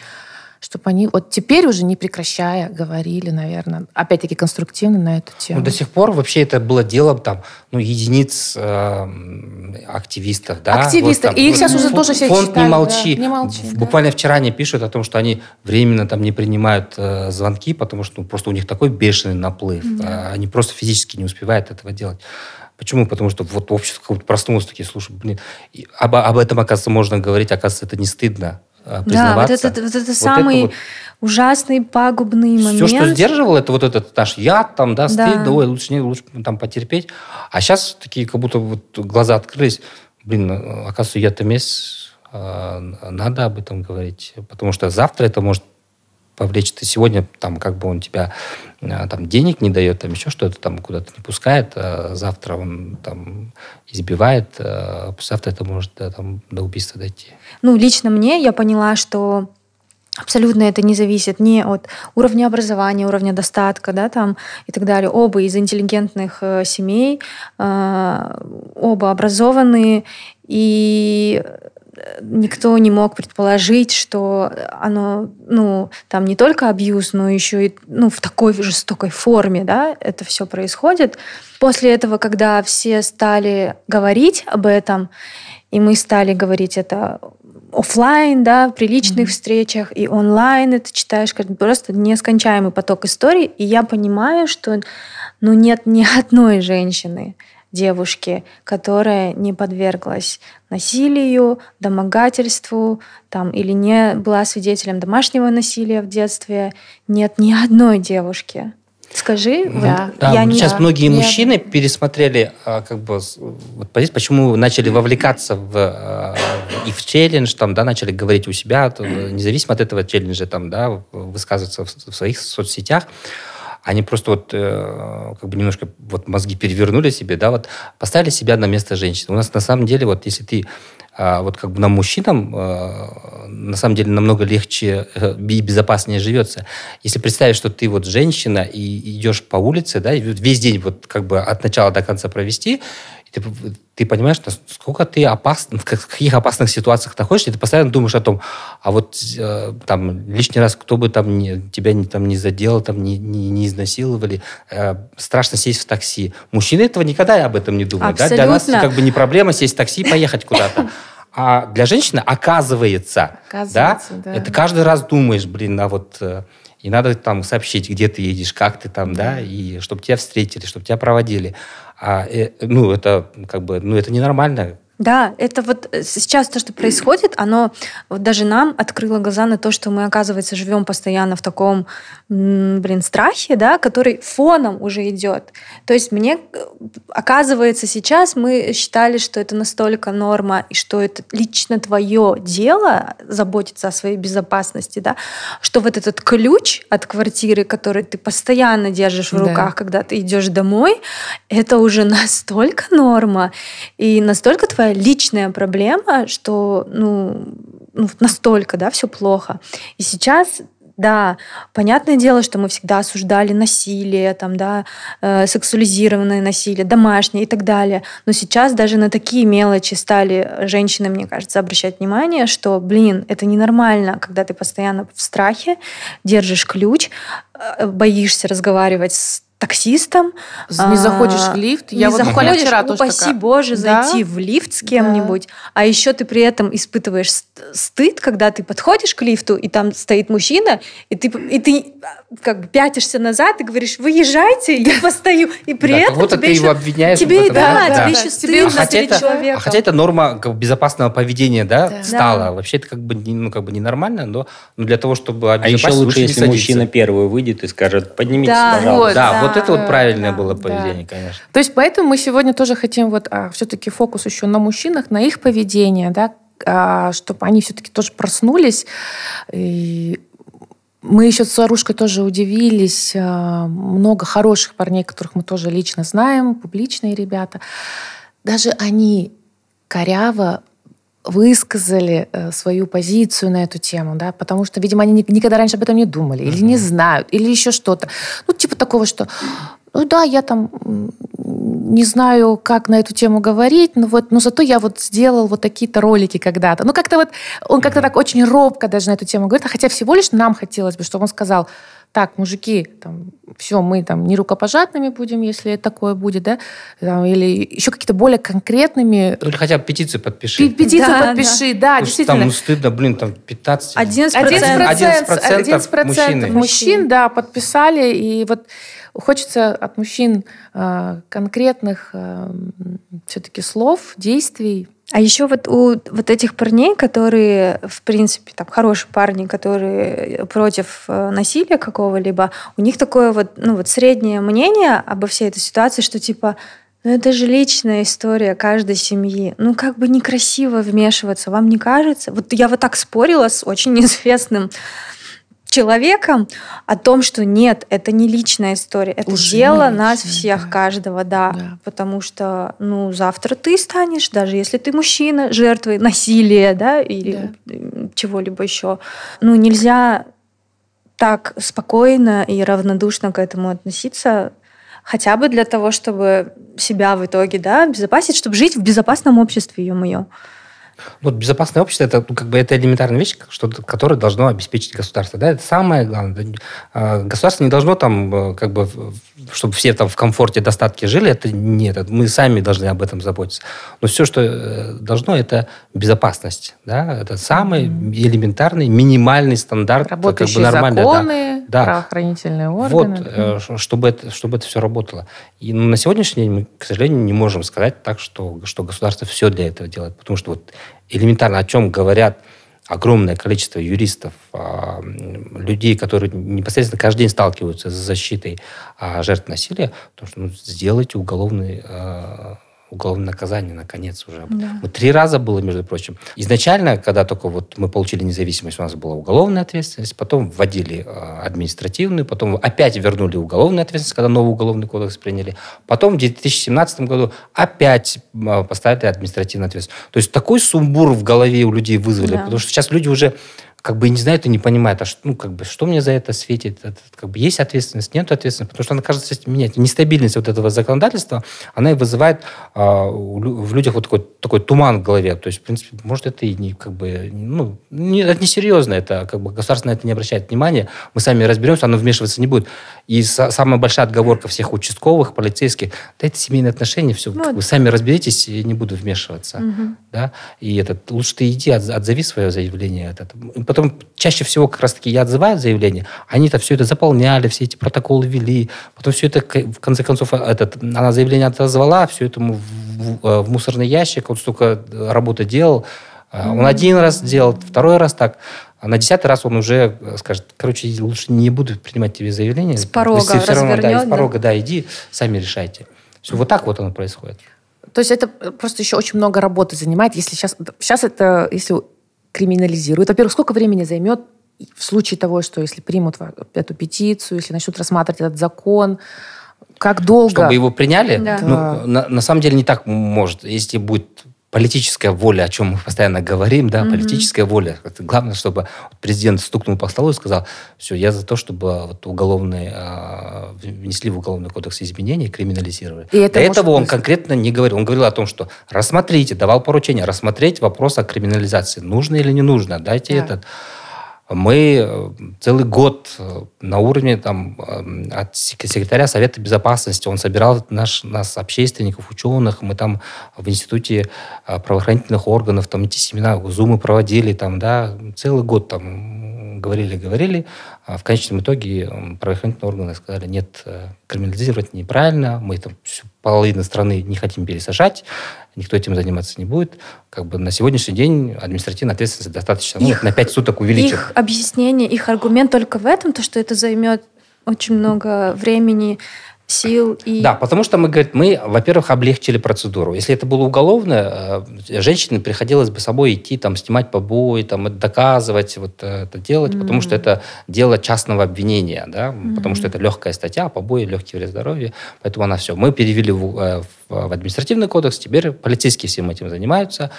чтобы они вот теперь уже не прекращая говорили, наверное, опять-таки конструктивно на эту тему. Ну, до сих пор вообще это было делом там, ну, единиц э, активистов, да? Активистов. Вот, там, и их сейчас уже тоже все Фонд считали, «Не молчи». Да, не молчи да. Буквально вчера они пишут о том, что они временно там не принимают э, звонки, потому что ну, просто у них такой бешеный наплыв. Да. Э, они просто физически не успевают этого делать. Почему? Потому что вот общество как будто проснулось, такие, слушай, блин, об, об этом, оказывается, можно говорить, оказывается, это не стыдно. А, да, вот этот, вот это вот самый это вот... ужасный, пагубный момент. Все, что сдерживало, это вот этот наш яд, там, да, стыд, да. да ой, лучше, не, лучше там потерпеть. А сейчас такие, как будто вот глаза открылись. Блин, оказывается, я-то месяц, а, надо об этом говорить, потому что завтра это может повлечь. Ты сегодня, там, как бы он тебя а, там, денег не дает, там еще что-то там куда-то не пускает, а завтра он там избивает, а завтра это может да, там, до убийства дойти. Ну, лично мне я поняла, что Абсолютно это не зависит ни от уровня образования, уровня достатка, да, там и так далее. Оба из интеллигентных э, семей, э, оба образованные, и никто не мог предположить, что оно, ну, там не только абьюз, но еще и ну, в такой жестокой форме, да, это все происходит. После этого, когда все стали говорить об этом, и мы стали говорить это офлайн, да, в приличных mm-hmm. встречах и онлайн это читаешь, просто нескончаемый поток историй, и я понимаю, что, ну, нет ни одной женщины, девушки, которая не подверглась насилию, домогательству там, или не была свидетелем домашнего насилия в детстве. Нет ни одной девушки. Скажи, да. Вот, да. Я не, сейчас да, многие я... мужчины пересмотрели а, как бы вот позицию, почему начали вовлекаться в, и а, в челлендж, там, да, начали говорить у себя, э, независимо от этого челленджа, там, да, высказываться в, в своих соцсетях они просто вот э, как бы немножко вот мозги перевернули себе, да, вот поставили себя на место женщины. У нас на самом деле вот если ты а, вот как бы нам мужчинам э, на самом деле намного легче э, и безопаснее живется. Если представить, что ты вот женщина и идешь по улице, да, и весь день вот как бы от начала до конца провести, ты, типа, ты понимаешь, насколько ты опасен, в каких опасных ситуациях находишься, и ты постоянно думаешь о том, а вот э, там лишний раз кто бы там не, тебя не, там не задел, там не, не, не изнасиловали, э, страшно сесть в такси. Мужчины этого никогда об этом не думают. Да? Для нас как бы не проблема сесть в такси и поехать куда-то. А для женщины оказывается, оказывается да, да, это каждый раз думаешь, блин, а вот э, и надо там сообщить, где ты едешь, как ты там, да, и чтобы тебя встретили, чтобы тебя проводили. А, э, ну, это как бы, ну, это ненормально. Да, это вот э, сейчас то, что происходит, оно вот даже нам открыло глаза на то, что мы, оказывается, живем постоянно в таком, блин, страхе, да, который фоном уже идет. То есть мне, э, оказывается, сейчас мы считали, что это настолько норма, и что это лично твое дело заботиться о своей безопасности, да, что вот этот ключ от квартиры, который ты постоянно держишь в руках, да. когда ты идешь домой, это уже настолько норма, и настолько твоя такая личная проблема, что ну, ну настолько, да, все плохо. И сейчас да, понятное дело, что мы всегда осуждали насилие, там, да, э, сексуализированное насилие, домашнее и так далее. Но сейчас даже на такие мелочи стали женщины, мне кажется, обращать внимание, что, блин, это ненормально, когда ты постоянно в страхе, держишь ключ, э, боишься разговаривать с таксистом. Не заходишь в а, лифт. Не Я заходишь, вот вчера тоже упаси такая. боже, зайти да? в лифт с кем-нибудь. Да. А еще ты при этом испытываешь стыд, когда ты подходишь к лифту, и там стоит мужчина, и ты, и ты а, как бы пятишься назад и говоришь, выезжайте, я постою. И при да, этом тебе ты еще, его обвиняешь. Тебе, этом, да, да, тебе еще стыдно а хотя перед это, человеком. А хотя это норма как бы, безопасного поведения, да, да. стала. Да. Вообще это как бы, ну, как бы ненормально, но, но для того, чтобы А еще лучше, если мужчина первый выйдет и скажет, поднимитесь, да, пожалуйста. Вот, да, да, вот вот это вот правильное да, было поведение, да. конечно. То есть поэтому мы сегодня тоже хотим вот а, все-таки фокус еще на мужчинах, на их поведение, да, а, чтобы они все-таки тоже проснулись. И мы еще с Сарушкой тоже удивились. А, много хороших парней, которых мы тоже лично знаем, публичные ребята. Даже они коряво высказали э, свою позицию на эту тему, да, потому что, видимо, они никогда раньше об этом не думали, или не знают, или еще что-то. Ну, типа такого, что, ну да, я там не знаю, как на эту тему говорить, но вот, но зато я вот сделал вот такие-то ролики когда-то. Ну, как-то вот он как-то так очень робко даже на эту тему говорит, а хотя всего лишь нам хотелось бы, чтобы он сказал, так, мужики, там, все, мы там не рукопожатными будем, если такое будет, да, там, или еще какие-то более конкретными... Только хотя бы петицию подпиши. Петицию да, подпиши, да, да Потому действительно. Там ну, стыдно, блин, там 15... 11%, 11%, 11%, 11% мужчин. мужчин, да, подписали, и вот хочется от мужчин э, конкретных э, а, все-таки слов, действий, а еще вот у вот этих парней, которые, в принципе, там хорошие парни, которые э, против э, насилия какого-либо, у них такое вот, ну вот среднее мнение обо всей этой ситуации, что типа, ну это же личная история каждой семьи. Ну как бы некрасиво вмешиваться, вам не кажется? Вот я вот так спорила с очень известным человеком о том, что нет, это не личная история, это Уже дело личное, нас всех, да. каждого, да, да. Потому что, ну, завтра ты станешь, даже если ты мужчина, жертвой насилия, да, или да. чего-либо еще. Ну, нельзя так спокойно и равнодушно к этому относиться, хотя бы для того, чтобы себя в итоге, да, обезопасить, чтобы жить в безопасном обществе, ё-моё. Ну, безопасное общество это ну, как бы это элементарная вещь, что которое должно обеспечить государство. Да, это самое главное. А, государство не должно там э, как бы, чтобы все там в комфорте, достатке жили. Это нет, мы сами должны об этом заботиться. Но все, что э, должно, это безопасность. Да, это самый элементарный, минимальный стандарт. Работающие как бы нормально, законы, да. правоохранительные органы. Вот, э, чтобы это, чтобы это все работало. И ну, на сегодняшний день мы, к сожалению, не можем сказать так, что, что государство все для этого делает. Потому что вот элементарно, о чем говорят огромное количество юристов, а, людей, которые непосредственно каждый день сталкиваются с защитой а, жертв насилия, то что ну, сделайте уголовный а, уголовное наказание, наконец, уже. Да. Мы три раза было, между прочим. Изначально, когда только вот мы получили независимость, у нас была уголовная ответственность, потом вводили э, административную, потом опять вернули уголовную ответственность, когда новый уголовный кодекс приняли. Потом в 2017 году опять поставили административную ответственность. То есть такой сумбур в голове у людей вызвали, да. потому что сейчас люди уже как бы не знают и не понимают, а что, ну, как бы, что мне за это светит, это, как бы, есть ответственность, нет ответственности, потому что она, кажется, меняет. Нестабильность вот этого законодательства, она и вызывает а, в людях вот такой, такой туман в голове. То есть, в принципе, может, это и не, как бы, ну, не, это несерьезно, это как бы государство на это не обращает внимания, мы сами разберемся, оно вмешиваться не будет. И со, самая большая отговорка всех участковых, полицейских, да это семейные отношения, все, ну, как сами разберитесь, я не буду вмешиваться. Угу. Да? И этот, лучше ты иди, от, отзови свое заявление. Этот потом чаще всего как раз-таки я отзываю заявление, они-то все это заполняли, все эти протоколы вели, потом все это, в конце концов, э, этот, она заявление отозвала, все это в, в, э, в мусорный ящик, он столько э, работы делал, mm-hmm. он один раз делал, второй раз так, а на десятый раз он уже скажет, короче, лучше не буду принимать тебе заявление. С порога все, все равно, да, из порога, да, иди, сами решайте. Все, вот так вот оно происходит. То есть это просто еще очень много работы занимает. Если сейчас, сейчас это, если криминализирует. Во-первых, сколько времени займет в случае того, что если примут эту петицию, если начнут рассматривать этот закон, как долго? Чтобы его приняли? Да. Ну, на, на самом деле не так может. Если будет политическая воля, о чем мы постоянно говорим, да, mm-hmm. политическая воля. Это главное, чтобы президент стукнул по столу и сказал, все, я за то, чтобы вот уголовные, э, внесли в уголовный кодекс изменения и криминализировали. И это До этого он конкретно не говорил. Он говорил о том, что рассмотрите, давал поручение рассмотреть вопрос о криминализации, нужно или не нужно, дайте yeah. этот мы э, целый год э, на уровне там, э, от секретаря Совета Безопасности, он собирал наш, нас, общественников, ученых, мы там в Институте правоохранительных органов, там эти семена, зумы проводили, там, да, целый год там говорили, говорили, а в конечном итоге правоохранительные органы сказали, нет, криминализировать неправильно, мы там всю половину страны не хотим пересажать, никто этим заниматься не будет. Как бы на сегодняшний день административная ответственность достаточно ну, их, ну, на 5 суток увеличена. Их объяснение, их аргумент только в этом, то, что это займет очень много времени, сил и... Да, потому что мы, говорит, мы, во-первых, облегчили процедуру. Если это было уголовное, э, женщине приходилось бы собой идти, там, снимать побои, там, доказывать, вот э, это делать, mm-hmm. потому что это дело частного обвинения, да, mm-hmm. потому что это легкая статья, побои, легкие вред здоровью, поэтому она все. Мы перевели э, в, в административный кодекс, теперь полицейские всем этим занимаются,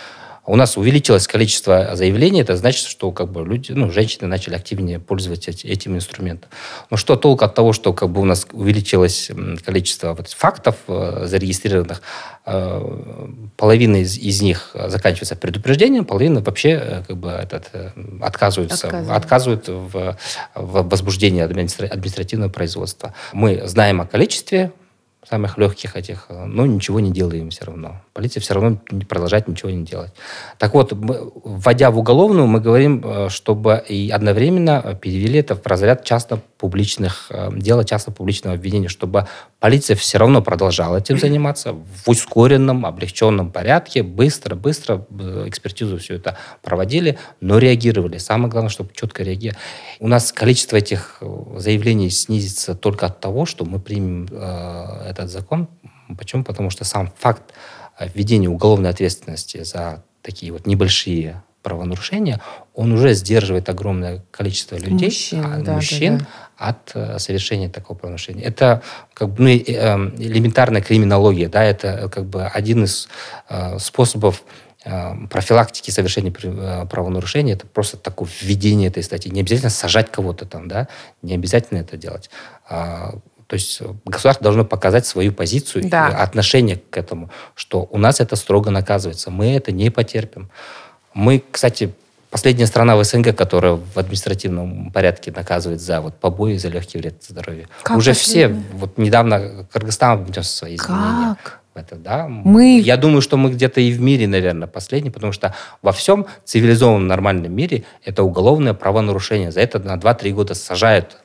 а у нас увеличилось количество заявлений, это значит, что как бы люди, ну, женщины начали активнее пользоваться этим инструментом. Но что толк от того, что как бы у нас увеличилось количество вот фактов э, зарегистрированных, э, половина из, из них заканчивается предупреждением, половина вообще э, как бы этот, отказывается, отказывают в, в возбуждении административного производства. Мы знаем о количестве самых легких этих, э, ну, ничего не делаем все равно. Полиция все равно продолжает ничего не делать. Так вот, вводя в уголовную, мы говорим, э, чтобы и одновременно э, перевели это в разряд часто публичных дела, часто публичного обвинения, чтобы Полиция все равно продолжала этим заниматься в ускоренном, облегченном порядке, быстро-быстро э, экспертизу все это проводили, но реагировали. Самое главное, чтобы четко реагировали. У нас количество этих э, заявлений снизится только от того, что мы примем э, этот закон. Почему? Потому что сам факт э, введения уголовной ответственности за такие вот небольшие правонарушения, он уже сдерживает огромное количество людей, мужчин, а, да, мужчин да, да. от э, совершения такого правонарушения. Это как бы ну, э, эм, элементарная криминология, да, это э, как бы один из э, способов профилактики совершения правонарушения. это просто такое введение этой статьи. Не обязательно сажать кого-то там, да, не обязательно это делать. А, то есть государство должно показать свою позицию да. отношение к этому, что у нас это строго наказывается, мы это не потерпим. Мы, кстати, последняя страна в СНГ, которая в административном порядке наказывает за вот побои, за легкий вред здоровью. Как Уже последний? все, вот недавно Кыргызстан внес свои изменения. Как? Это, да? Мы... Я думаю, что мы где-то и в мире, наверное, последние, потому что во всем цивилизованном нормальном мире это уголовное правонарушение. За это на 2-3 года сажают.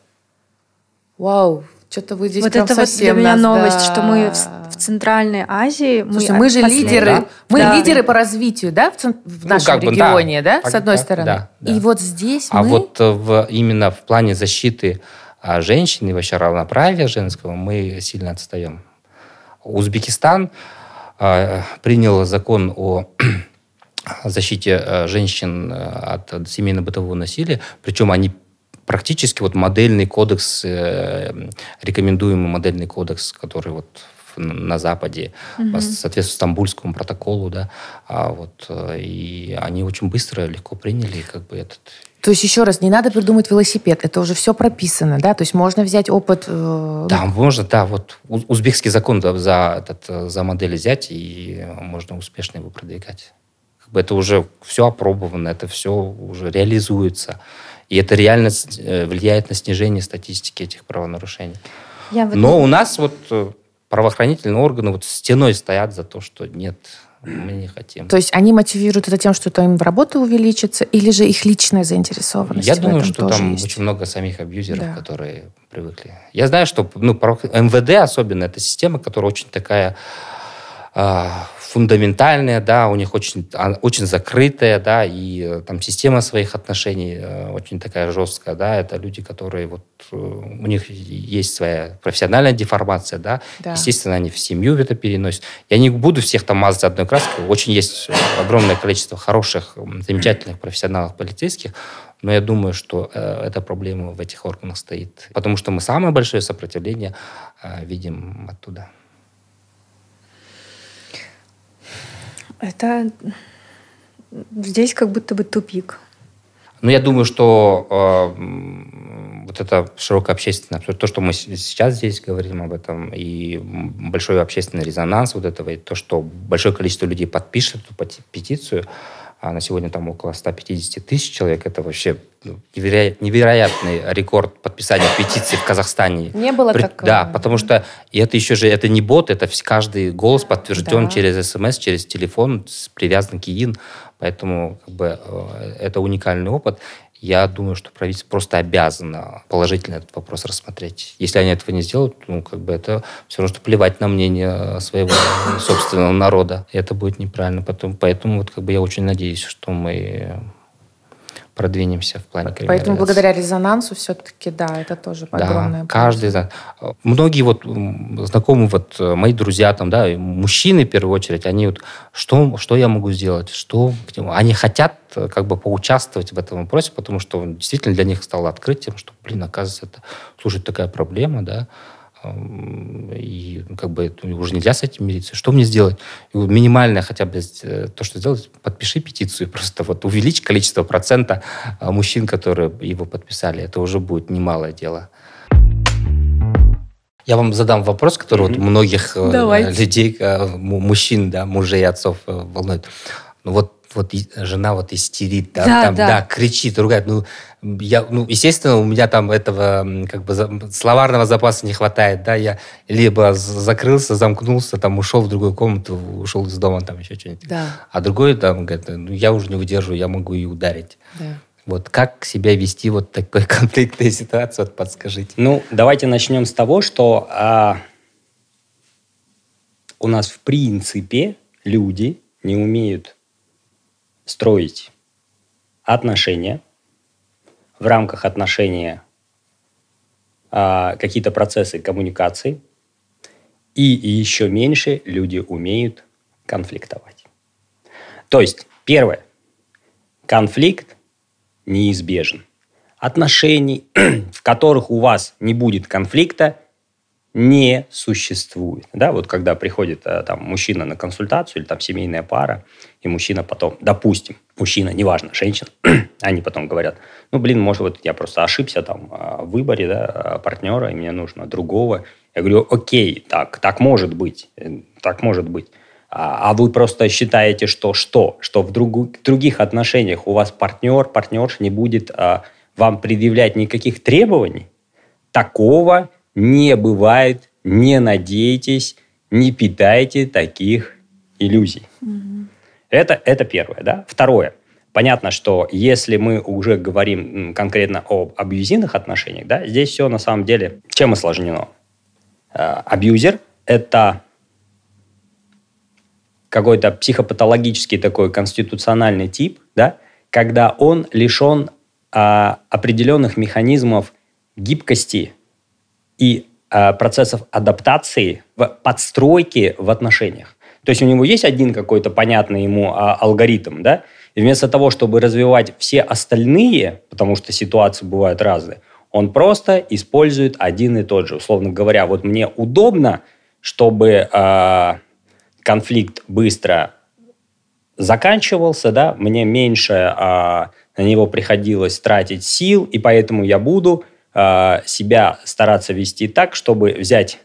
Вау, что-то вы здесь вот прям это совсем вот для меня нас, новость, да. что мы в, в Центральной Азии. Слушай, мы, мы же лидеры, да? мы да. лидеры по развитию, да, в, в ну, нашем бы, регионе, да, да? Так, с одной стороны. Да, да. И вот здесь а мы. А вот э, в, именно в плане защиты а, женщин и вообще равноправия женского мы сильно отстаем. Узбекистан э, принял закон о защите э, женщин э, от семейно-бытового насилия, причем они практически вот модельный кодекс, э, рекомендуемый модельный кодекс, который вот на Западе, угу. соответственно, Стамбульскому протоколу, да, а вот, э, и они очень быстро, легко приняли, как бы, этот то есть, еще раз, не надо придумать велосипед, это уже все прописано, да? То есть, можно взять опыт... Э... Да, можно, да, вот узбекский закон да, за, этот, за модель взять, и можно успешно его продвигать. Как бы это уже все опробовано, это все уже реализуется. И это реально э, влияет на снижение статистики этих правонарушений. Я вот Но не... у нас вот э, правоохранительные органы вот стеной стоят за то, что нет, мы не хотим. То есть они мотивируют это тем, что там им работа увеличится, или же их личная заинтересованность? Я думаю, что там есть. очень много самих абьюзеров, да. которые привыкли. Я знаю, что ну, МВД особенно, это система, которая очень такая а, фундаментальная, да, у них очень, а, очень закрытая, да, и э, там система своих отношений э, очень такая жесткая, да, это люди, которые вот, э, у них есть своя профессиональная деформация, да, да. естественно, они в семью это переносят. Я не буду всех там мазать одной краской, очень есть огромное количество хороших, замечательных профессионалов полицейских, но я думаю, что э, эта проблема в этих органах стоит, потому что мы самое большое сопротивление э, видим оттуда. Это здесь как будто бы тупик. Ну, я думаю, что э, вот это широкое общественное то, что мы сейчас здесь говорим об этом, и большой общественный резонанс вот этого, и то, что большое количество людей подпишет эту петицию, а на сегодня там около 150 тысяч человек. Это вообще ну, неверо- невероятный рекорд подписания петиции в Казахстане. Не было При, такого. Да, потому что это еще же, это не бот, это каждый голос подтвержден да. через смс, через телефон, привязан к ИИН. Поэтому как бы, э, это уникальный опыт. Я думаю, что правительство просто обязано положительно этот вопрос рассмотреть. Если они этого не сделают, ну, как бы это все равно, что плевать на мнение своего собственного народа. И это будет неправильно. Потом, поэтому вот как бы я очень надеюсь, что мы продвинемся в плане Поэтому криминального. благодаря резонансу все-таки, да, это тоже да, огромное. Каждый, да. Многие вот знакомые, вот э, мои друзья там, да, мужчины в первую очередь, они вот, что, что я могу сделать, что, они хотят э, как бы поучаствовать в этом вопросе, потому что действительно для них стало открытием, что, блин, оказывается, это, слушай, такая проблема, да, и как бы уже нельзя с этим мириться. Что мне сделать? Минимальное хотя бы э, то, что сделать, подпиши петицию, просто вот увеличь количество процента а, мужчин, которые его подписали. Это уже будет немалое дело. Я вам задам вопрос, который mm-hmm. вот многих э, Давайте. людей, э, мужчин, да, мужей и отцов волнует. Ну Вот вот жена вот истерит, да, да, там, да. да, кричит, ругает. Ну, я, ну, естественно, у меня там этого как бы словарного запаса не хватает, да, я либо закрылся, замкнулся, там ушел в другую комнату, ушел из дома, там еще что-нибудь. Да. А другой там говорит, ну, я уже не удержу я могу и ударить. Да. Вот как себя вести вот такой конфликтной ситуации, вот подскажите. Ну, давайте начнем с того, что а, у нас в принципе люди не умеют строить отношения, в рамках отношения а, какие-то процессы коммуникации, и еще меньше люди умеют конфликтовать. То есть, первое, конфликт неизбежен. Отношений, в которых у вас не будет конфликта, не существует. Да, вот когда приходит э, там мужчина на консультацию или там семейная пара, и мужчина потом, допустим, мужчина, неважно, женщина, они потом говорят, ну, блин, может, вот я просто ошибся там э, в выборе да, э, партнера, и мне нужно другого. Я говорю, окей, так, так может быть, так может быть. А, а вы просто считаете, что что? Что в друг, других отношениях у вас партнер, партнерша не будет а, вам предъявлять никаких требований? Такого не бывает, не надейтесь, не питайте таких иллюзий. Угу. Это, это первое. Да? Второе. Понятно, что если мы уже говорим конкретно об абьюзивных отношениях, да, здесь все на самом деле чем осложнено. А, абьюзер – это какой-то психопатологический такой конституциональный тип, да, когда он лишен а, определенных механизмов гибкости и э, процессов адаптации в подстройке в отношениях. То есть у него есть один какой-то понятный ему а, алгоритм, да? И вместо того, чтобы развивать все остальные, потому что ситуации бывают разные, он просто использует один и тот же. Условно говоря, вот мне удобно, чтобы а, конфликт быстро заканчивался, да? Мне меньше а, на него приходилось тратить сил, и поэтому я буду Э, себя стараться вести так, чтобы взять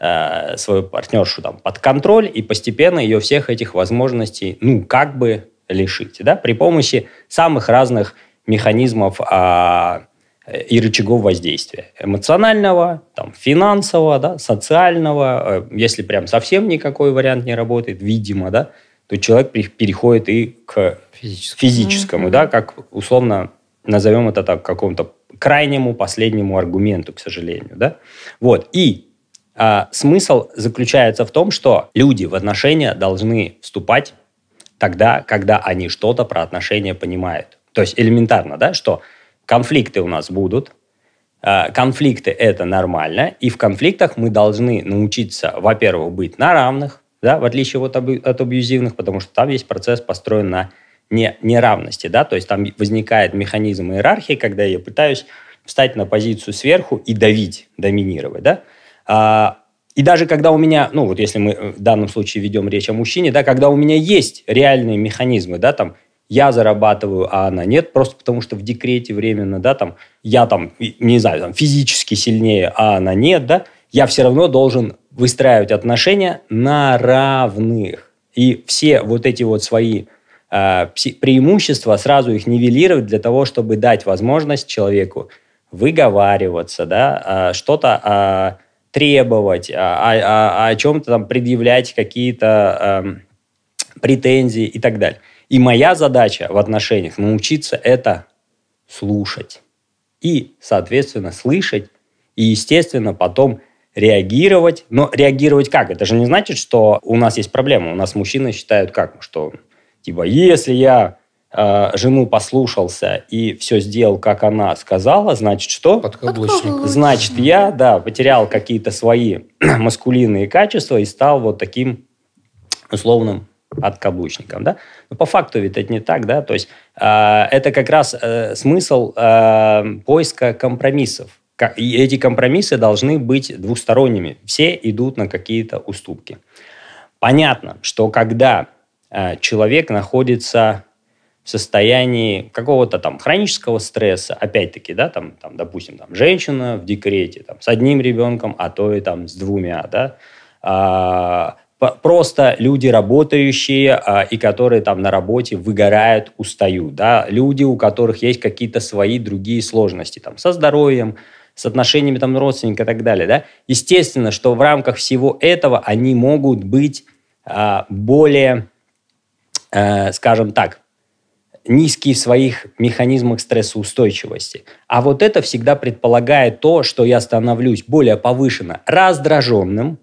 э, свою партнершу там под контроль и постепенно ее всех этих возможностей, ну, как бы лишить, да, при помощи самых разных механизмов а, э, и рычагов воздействия. Эмоционального, там, финансового, да, социального, если прям совсем никакой вариант не работает, видимо, да, то человек переходит и к физическому, физическому mm-hmm. да, как условно назовем это так, каком то крайнему последнему аргументу, к сожалению. Да? Вот. И а, смысл заключается в том, что люди в отношения должны вступать тогда, когда они что-то про отношения понимают. То есть элементарно, да, что конфликты у нас будут, а, конфликты это нормально, и в конфликтах мы должны научиться, во-первых, быть на равных, да, в отличие вот от абьюзивных, потому что там весь процесс построен на не, неравности, да, то есть там возникает механизм иерархии, когда я пытаюсь встать на позицию сверху и давить, доминировать, да. А, и даже когда у меня, ну вот если мы э, в данном случае ведем речь о мужчине, да, когда у меня есть реальные механизмы, да, там я зарабатываю, а она нет, просто потому что в декрете временно, да, там я там, не знаю, там физически сильнее, а она нет, да, я все равно должен выстраивать отношения на равных. И все вот эти вот свои Э, преимущества, а сразу их нивелировать для того, чтобы дать возможность человеку выговариваться, да, а, что-то а, требовать, о чем-то там предъявлять какие-то эм, претензии и так далее. И моя задача в отношениях научиться это слушать. И, соответственно, слышать, и, естественно, потом реагировать. Но реагировать как? Это же не значит, что у нас есть проблема. У нас мужчины считают как? Что Типа, если я э, жену послушался и все сделал, как она сказала, значит что? Подкаблучник. Значит, я, да, потерял какие-то свои маскулинные качества и стал вот таким условным откаблучником, да? Но по факту ведь это не так, да? То есть э, это как раз э, смысл э, поиска компромиссов. И эти компромиссы должны быть двухсторонними. Все идут на какие-то уступки. Понятно, что когда Э, человек находится в состоянии какого-то там хронического стресса, опять-таки, да, там, там, допустим, там, женщина в декрете, там, с одним ребенком, а то и там с двумя, да, а, просто люди работающие а, и которые там на работе выгорают, устают, да, люди, у которых есть какие-то свои другие сложности, там, со здоровьем, с отношениями там родственника и так далее, да, естественно, что в рамках всего этого они могут быть а, более Э, скажем так, низкие в своих механизмах стрессоустойчивости. А вот это всегда предполагает то, что я становлюсь более повышенно раздраженным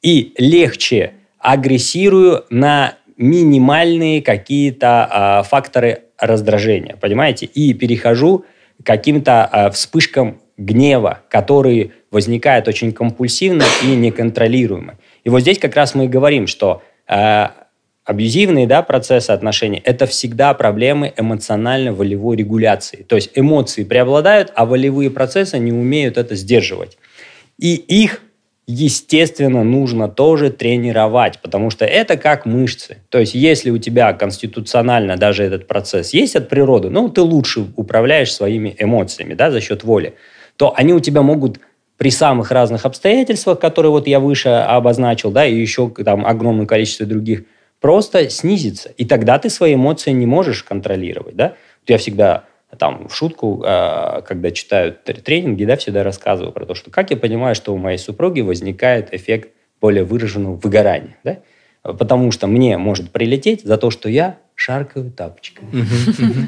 и легче агрессирую на минимальные какие-то э, факторы раздражения, понимаете? И перехожу к каким-то э, вспышкам гнева, которые возникают очень компульсивно и неконтролируемо. И вот здесь как раз мы и говорим, что а, абьюзивные да, процессы отношений – это всегда проблемы эмоционально-волевой регуляции. То есть эмоции преобладают, а волевые процессы не умеют это сдерживать. И их, естественно, нужно тоже тренировать, потому что это как мышцы. То есть если у тебя конституционально даже этот процесс есть от природы, ну, ты лучше управляешь своими эмоциями да, за счет воли, то они у тебя могут при самых разных обстоятельствах, которые вот я выше обозначил, да, и еще там огромное количество других, просто снизится. И тогда ты свои эмоции не можешь контролировать, да? Я всегда там в шутку, э, когда читают тренинги, да, всегда рассказываю про то, что как я понимаю, что у моей супруги возникает эффект более выраженного выгорания, да? Потому что мне может прилететь за то, что я шаркаю тапочками.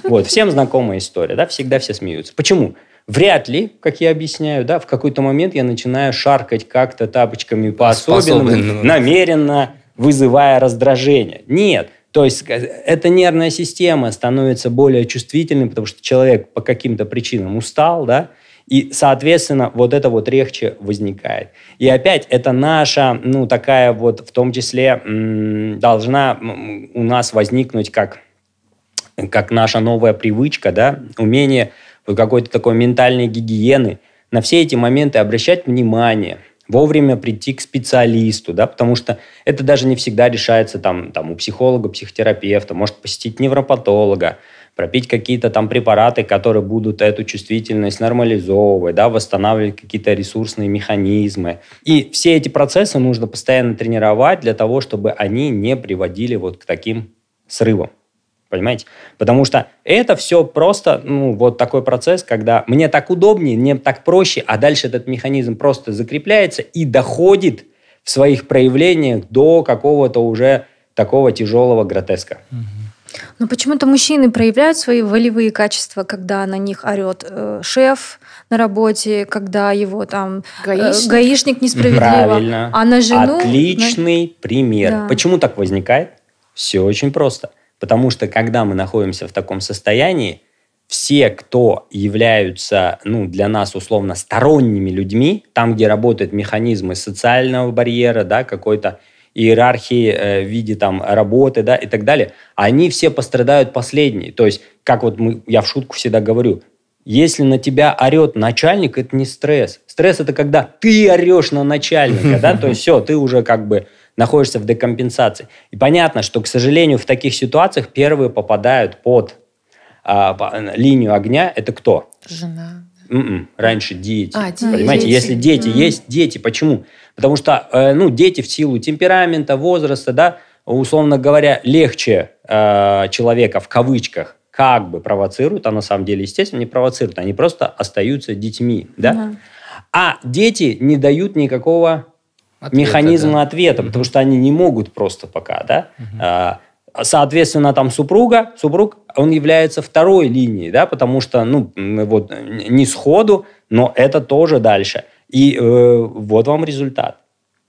Вот, всем знакомая история, да, всегда все смеются. Почему? Вряд ли, как я объясняю, да, в какой-то момент я начинаю шаркать как-то тапочками по-особенному, намеренно, вызывая раздражение. Нет. То есть э, эта нервная система становится более чувствительной, потому что человек по каким-то причинам устал, да, и, соответственно, вот это вот легче возникает. И опять это наша, ну, такая вот, в том числе, должна у нас возникнуть как, как наша новая привычка, да, умение какой-то такой ментальной гигиены, на все эти моменты обращать внимание – вовремя прийти к специалисту, да, потому что это даже не всегда решается там, там у психолога, психотерапевта, может посетить невропатолога, пропить какие-то там препараты, которые будут эту чувствительность нормализовывать, да, восстанавливать какие-то ресурсные механизмы. И все эти процессы нужно постоянно тренировать для того, чтобы они не приводили вот к таким срывам. Понимаете? Потому что это все просто, ну, вот такой процесс, когда мне так удобнее, мне так проще, а дальше этот механизм просто закрепляется и доходит в своих проявлениях до какого-то уже такого тяжелого гротеска. Но почему-то мужчины проявляют свои волевые качества, когда на них орет э, шеф на работе, когда его там э, гаишник, э, гаишник несправедливо, Правильно. а на жену... Отличный на... пример. Да. Почему так возникает? Все очень просто – Потому что когда мы находимся в таком состоянии, все, кто являются, ну, для нас условно сторонними людьми, там, где работают механизмы социального барьера, да, какой-то иерархии э, в виде там работы, да, и так далее, они все пострадают последние. То есть, как вот мы, я в шутку всегда говорю, если на тебя орет начальник, это не стресс. Стресс это когда ты орешь на начальника, да, то есть все, ты уже как бы находишься в декомпенсации. И понятно, что, к сожалению, в таких ситуациях первые попадают под а, линию огня. Это кто? Жена. Mm-mm. М-м, раньше дети. А, понимаете, дети. если дети mm. есть, дети. Почему? Потому что э, ну, дети в силу темперамента, возраста, да, условно говоря, легче э, человека в кавычках как бы провоцируют, а на самом деле, естественно, не провоцируют, они просто остаются детьми. Да? Mm. А дети не дают никакого ответа, механизма да. ответа, угу. потому что они не могут просто пока, да. Угу. соответственно, там супруга, супруг, он является второй линией, да, потому что, ну, вот не сходу, но это тоже дальше. И э, вот вам результат.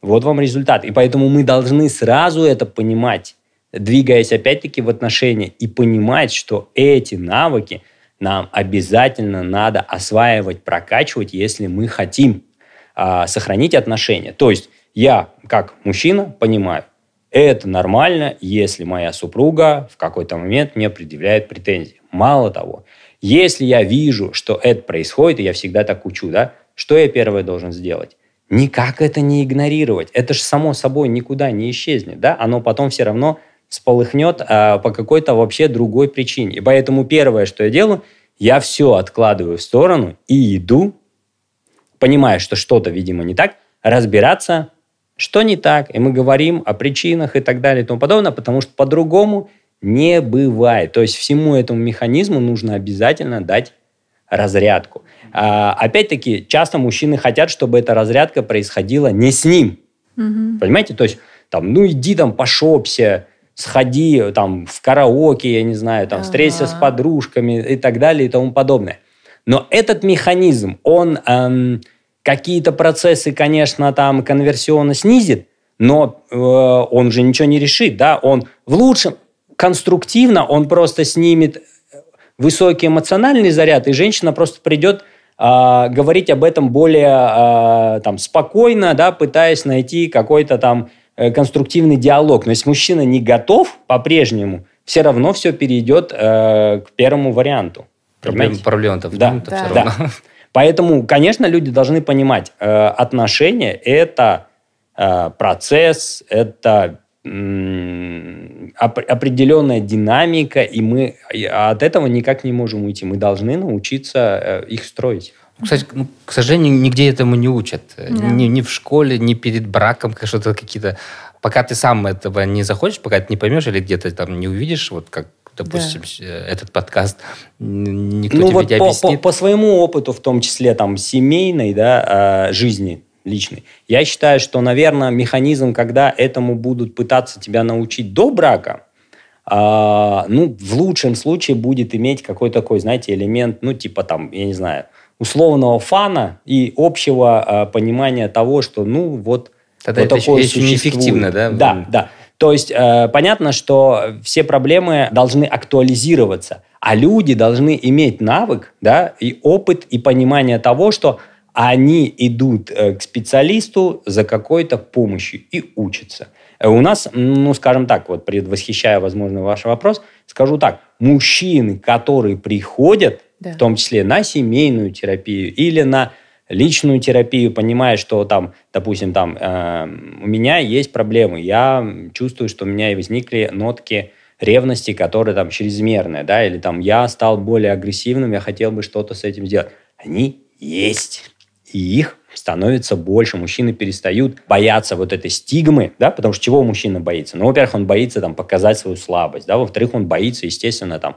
Вот вам результат. И поэтому мы должны сразу это понимать, двигаясь опять-таки в отношения, и понимать, что эти навыки нам обязательно надо осваивать, прокачивать, если мы хотим э, сохранить отношения. То есть я, как мужчина, понимаю, это нормально, если моя супруга в какой-то момент мне предъявляет претензии. Мало того, если я вижу, что это происходит, и я всегда так учу, да, что я первое должен сделать? Никак это не игнорировать. Это же само собой никуда не исчезнет, да? Оно потом все равно сполыхнет а, по какой-то вообще другой причине. И поэтому первое, что я делаю, я все откладываю в сторону и иду, понимая, что что-то, видимо, не так, разбираться, что не так, и мы говорим о причинах и так далее и тому подобное, потому что по-другому не бывает. То есть всему этому механизму нужно обязательно дать разрядку. А, опять-таки, часто мужчины хотят, чтобы эта разрядка происходила не с ним. Угу. Понимаете? То есть, там, ну иди там пошопся, сходи там в караоке, я не знаю, там, ага. встреться с подружками и так далее и тому подобное. Но этот механизм, он... Эм, Какие-то процессы, конечно, там конверсионно снизит, но э, он же ничего не решит, да, он в лучшем, конструктивно, он просто снимет э, высокий эмоциональный заряд, и женщина просто придет э, говорить об этом более э, там, спокойно, да, пытаясь найти какой-то там э, конструктивный диалог. Но если мужчина не готов по-прежнему, все равно все перейдет э, к первому варианту. Проблема проблема-то в да. да. все равно. Да. Поэтому, конечно, люди должны понимать, э, отношения – это э, процесс, это определенная динамика, и мы от этого никак не можем уйти. Мы должны научиться э, их строить. Ну, кстати, ну, к сожалению, нигде этому не учат. Да. Ни, ни в школе, ни перед браком, как что-то какие-то. Пока ты сам этого не захочешь, пока ты не поймешь или где-то там не увидишь, вот как допустим, да. Э, этот подкаст никто ну, тебе вот не по, По, по своему опыту, в том числе там семейной да, а, жизни личной, я считаю, что, наверное, механизм, когда этому будут пытаться тебя научить до брака, а, ну, в лучшем случае будет иметь какой-то такой, знаете, элемент, ну, типа там, я не знаю, условного фана и общего а, понимания того, что, ну, вот Тогда вот это такое еще, еще неэффективно, да? Да, да. То есть э, понятно, что все проблемы должны актуализироваться, а люди должны иметь навык, да, и опыт, и понимание того, что они идут э, к специалисту за какой-то помощью и учатся. Э, у нас, ну, скажем так, вот предвосхищая, возможно, ваш вопрос, скажу так, мужчины, которые приходят, да. в том числе на семейную терапию или на личную терапию, понимая, что там, допустим, там э, у меня есть проблемы, я чувствую, что у меня и возникли нотки ревности, которые там чрезмерные, да, или там я стал более агрессивным, я хотел бы что-то с этим сделать. Они есть, и их становится больше, мужчины перестают бояться вот этой стигмы, да, потому что чего мужчина боится? Ну, во-первых, он боится там показать свою слабость, да, во-вторых, он боится, естественно, там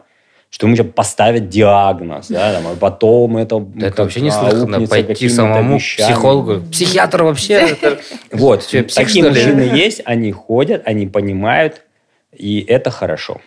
что ему сейчас поставят диагноз, да, там, а потом это... Это вообще неслыханно, пойти самому вещами. психологу, психиатр вообще. Вот, такие мужчины есть, они ходят, они понимают, и это хорошо.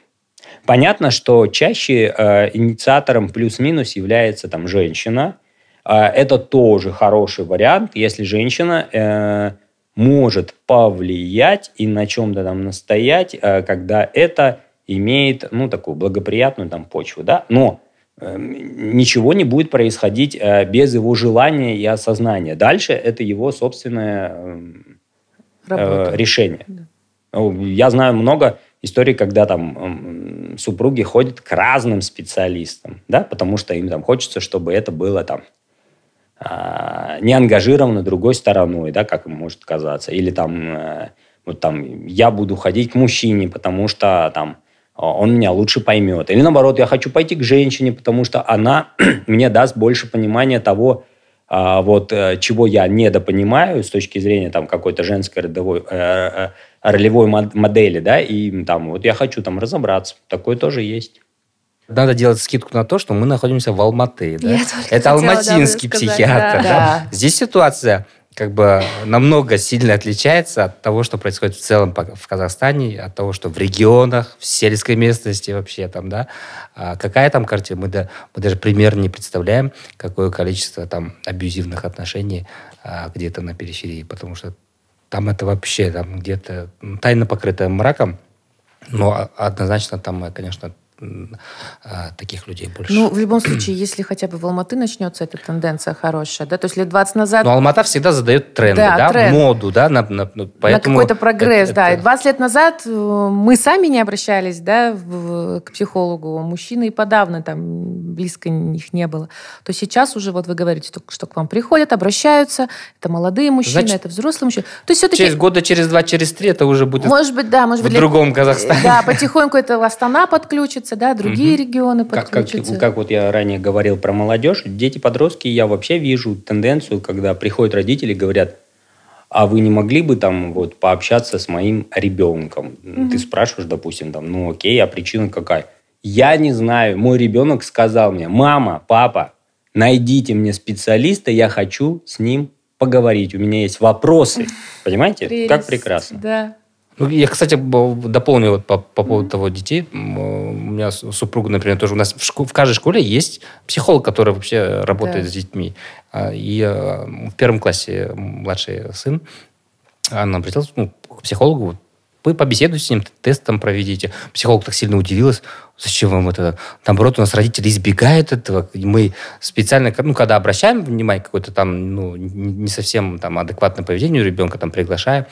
Понятно, что чаще э, инициатором плюс-минус является там женщина. Э, это тоже хороший вариант, если женщина э, может повлиять и на чем-то там настоять, когда это имеет, ну, такую благоприятную там почву, да, но эм, ничего не будет происходить э, без его желания и осознания. Дальше это его собственное эм, э, Работа. решение. Да. Ну, я знаю много историй, когда там эм, супруги ходят к разным специалистам, да, потому что им там хочется, чтобы это было там а, не ангажировано другой стороной, да, как может казаться, или там э, вот там я буду ходить к мужчине, потому что там а, он меня лучше поймет. Или наоборот, я хочу пойти к женщине, потому что она мне даст больше понимания того, а, вот э, чего я недопонимаю с точки зрения там какой-то женской родовой, э, э, ролевой модели, да, и там вот я хочу там разобраться. Такое тоже есть. Надо делать скидку на то, что мы находимся в Алматы. Да? Это алматинский психиатр. Да. Да. Здесь ситуация как бы намного сильно отличается от того, что происходит в целом в Казахстане, от того, что в регионах, в сельской местности вообще там, да. А какая там картина? Мы, да, мы даже примерно не представляем, какое количество там абьюзивных отношений а, где-то на периферии, потому что там это вообще там где-то тайно покрыто мраком, но однозначно там, конечно, Э, таких людей больше. Ну, в любом случае, если хотя бы в Алматы начнется эта тенденция хорошая, да, то есть лет 20 назад... Но Алмата всегда задает тренды, да, да тренд. моду, да, на, на, поэтому... на какой-то прогресс, это, да. Это... 20 лет назад э, мы сами не обращались, да, в, к психологу, мужчины и подавно там близко их не было, то сейчас уже, вот вы говорите, что к вам приходят, обращаются, это молодые мужчины, Значит, это взрослые мужчины, то есть все-таки... Через года, через два, через три это уже будет... Может быть, да, может быть... В для... другом Казахстане. Да, потихоньку это Астана подключится, подключатся, да, другие угу. регионы подключатся. Как, как, типа, как вот я ранее говорил про молодежь, дети, подростки, я вообще вижу тенденцию, когда приходят родители и говорят, а вы не могли бы там вот пообщаться с моим ребенком? Угу. Ты спрашиваешь, допустим, там, ну окей, а причина какая? Я не знаю, мой ребенок сказал мне, мама, папа, найдите мне специалиста, я хочу с ним поговорить, у меня есть вопросы. Понимаете, Прелесть, как прекрасно. Да. Ну, я, кстати, дополню вот по, по поводу mm-hmm. того детей. У меня супруга, например, тоже у нас в, школ, в каждой школе есть психолог, который вообще работает да. с детьми. А, и э, в первом классе младший сын, она прилетела ну, к психологу, вы побеседуете с ним, тест там проведите. Психолог так сильно удивилась, зачем вам это? Наоборот, у нас родители избегают этого. Мы специально, ну, когда обращаем внимание какое-то там, ну, не совсем там адекватное поведение у ребенка, там приглашаем,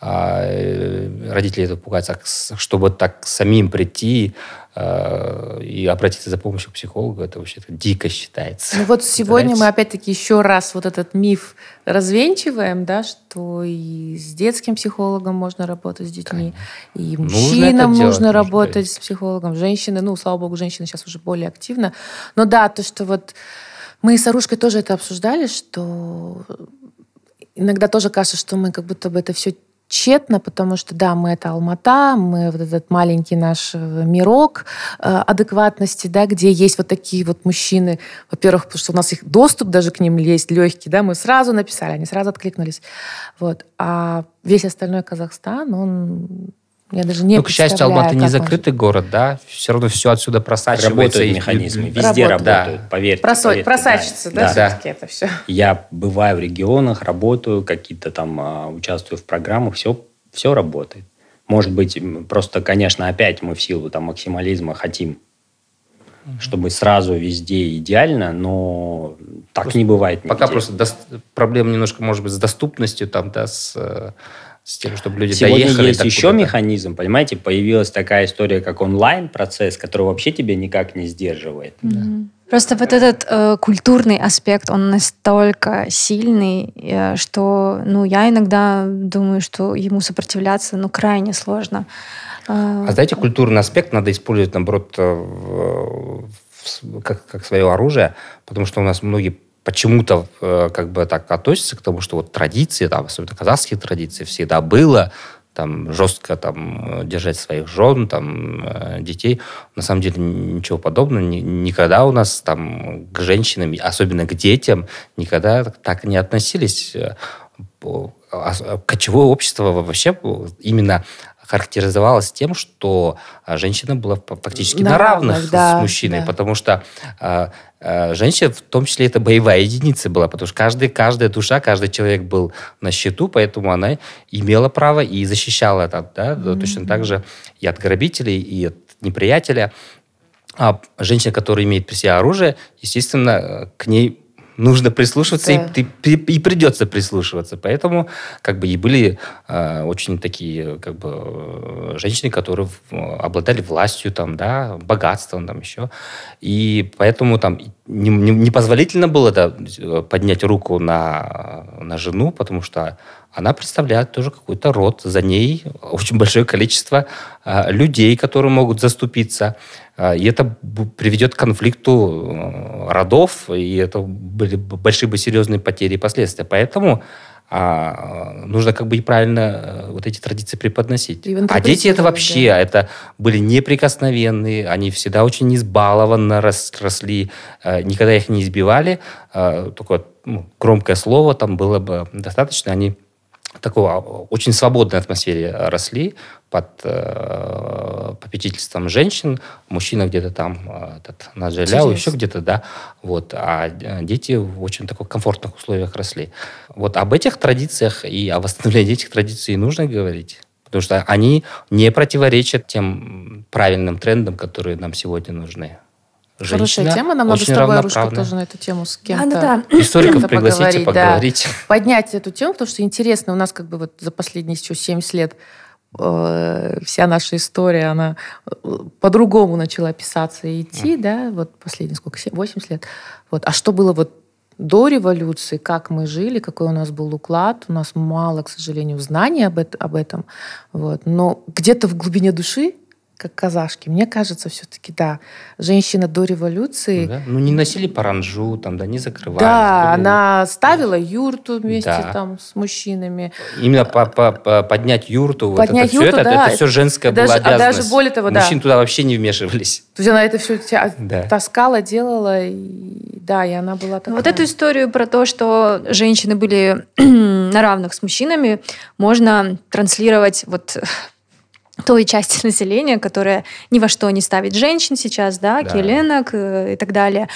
а, э, родители это пугаются, чтобы так самим прийти э, и обратиться за помощью к психологу, это вообще дико считается. Ну вот сегодня мы опять-таки еще раз вот этот миф развенчиваем, да, что и с детским психологом можно работать с детьми, Конечно. и мужчинам нужно, нужно делать, работать с психологом, женщины, ну, слава богу, женщины сейчас уже более активно. Но да, то, что вот мы с Арушкой тоже это обсуждали, что иногда тоже кажется, что мы как будто бы это все тщетно, потому что, да, мы это Алмата, мы вот этот маленький наш э, мирок э, адекватности, да, где есть вот такие вот мужчины, во-первых, потому что у нас их доступ даже к ним есть легкий, да, мы сразу написали, они сразу откликнулись, вот, а весь остальной Казахстан, он я даже не Ну, к счастью, Алматы не закрытый он... город, да? Все равно все отсюда просачивается. Работают и... механизмы, везде работают, работают да. поверьте. Просо... поверьте просачивается, да, да, да. все-таки это все. Я бываю в регионах, работаю, какие-то там а, участвую в программах, все, все работает. Может быть, просто, конечно, опять мы в силу там максимализма хотим чтобы сразу везде идеально, но так просто не бывает. Нигде. Пока просто до... проблема немножко, может быть, с доступностью, там, да, с э, с тем, чтобы люди Сегодня доехали. есть еще куда-то. механизм, понимаете, появилась такая история, как онлайн-процесс, который вообще тебя никак не сдерживает. Mm-hmm. Да. Просто вот этот э, культурный аспект, он настолько сильный, э, что, ну, я иногда думаю, что ему сопротивляться, ну, крайне сложно. Э, а знаете, э. культурный аспект надо использовать, наоборот, э, в, в, как, как свое оружие, потому что у нас многие почему-то э, как бы так относятся к тому, что вот традиции, там, особенно казахские традиции, всегда было, там, жестко там, э, держать своих жен, там, э, детей. На самом деле ничего подобного. Никогда у нас там к женщинам, особенно к детям, никогда так не относились э, а, а, кочевое общество вообще именно характеризовалась тем, что а, женщина была практически на, на равных, равных да, с мужчиной, да. потому что э, э, женщина, в том числе, это боевая единица была, потому что каждый, каждая душа, каждый человек был на счету, поэтому она имела право и защищала это, да, mm-hmm. точно так же и от грабителей, и от неприятеля. А женщина, которая имеет при себе оружие, естественно, к ней нужно прислушиваться, да. и, и, и придется прислушиваться. Поэтому как бы и были э, очень такие как бы э, женщины, которые обладали властью, там, да, богатством, там еще. И поэтому там не, не, непозволительно было да, поднять руку на, на жену, потому что она представляет тоже какой-то род. За ней очень большое количество э, людей, которые могут заступиться. А, и это приведет к конфликту э, родов, и это были большие бы серьезные потери и последствия. Поэтому а нужно как бы и правильно э, вот эти традиции преподносить. А дети это вообще, да. это были неприкосновенные, они всегда очень избалованно росли, э, никогда их не избивали, такое ну, громкое слово там было бы достаточно, они такого а, очень свободной атмосфере росли, под э, попечительством женщин, мужчина где-то там э, этот, на Джеляу, еще где-то, да, вот, а э, дети в очень такой комфортных условиях росли. Вот об этих традициях и о восстановлении этих традиций нужно говорить, потому что они не противоречат тем правильным трендам, которые нам сегодня нужны. Женщина Хорошая тема, нам надо с тобой, Арушка, тоже на эту тему с кем-то надо, да. Историков пригласите поговорить. поговорить. Да. Поднять эту тему, потому что интересно, у нас как бы вот за последние еще 70 лет Э, вся наша история, она э, по-другому начала писаться и идти, mm. да, вот последние сколько, 7, 80 лет. Вот. А что было вот до революции, как мы жили, какой у нас был уклад, у нас мало, к сожалению, знаний об, это, об этом. Вот. Но где-то в глубине души как казашки. Мне кажется, все-таки, да, женщина до революции... Ну, да. ну не носили паранжу, там, да, не закрывали. Да, были... она ставила юрту вместе да. там с мужчинами. Именно по -по поднять юрту, поднять вот это, юрту, все да. это, это все женское а даже, обязанность. А даже более того, да. Мужчины туда вообще не вмешивались. То есть она это все да. таскала, делала, и, да, и она была ну, такая. Вот эту историю про то, что женщины были на равных с мужчинами, можно транслировать вот той части населения, которая ни во что не ставит женщин сейчас, да, да. келенок э, и так далее.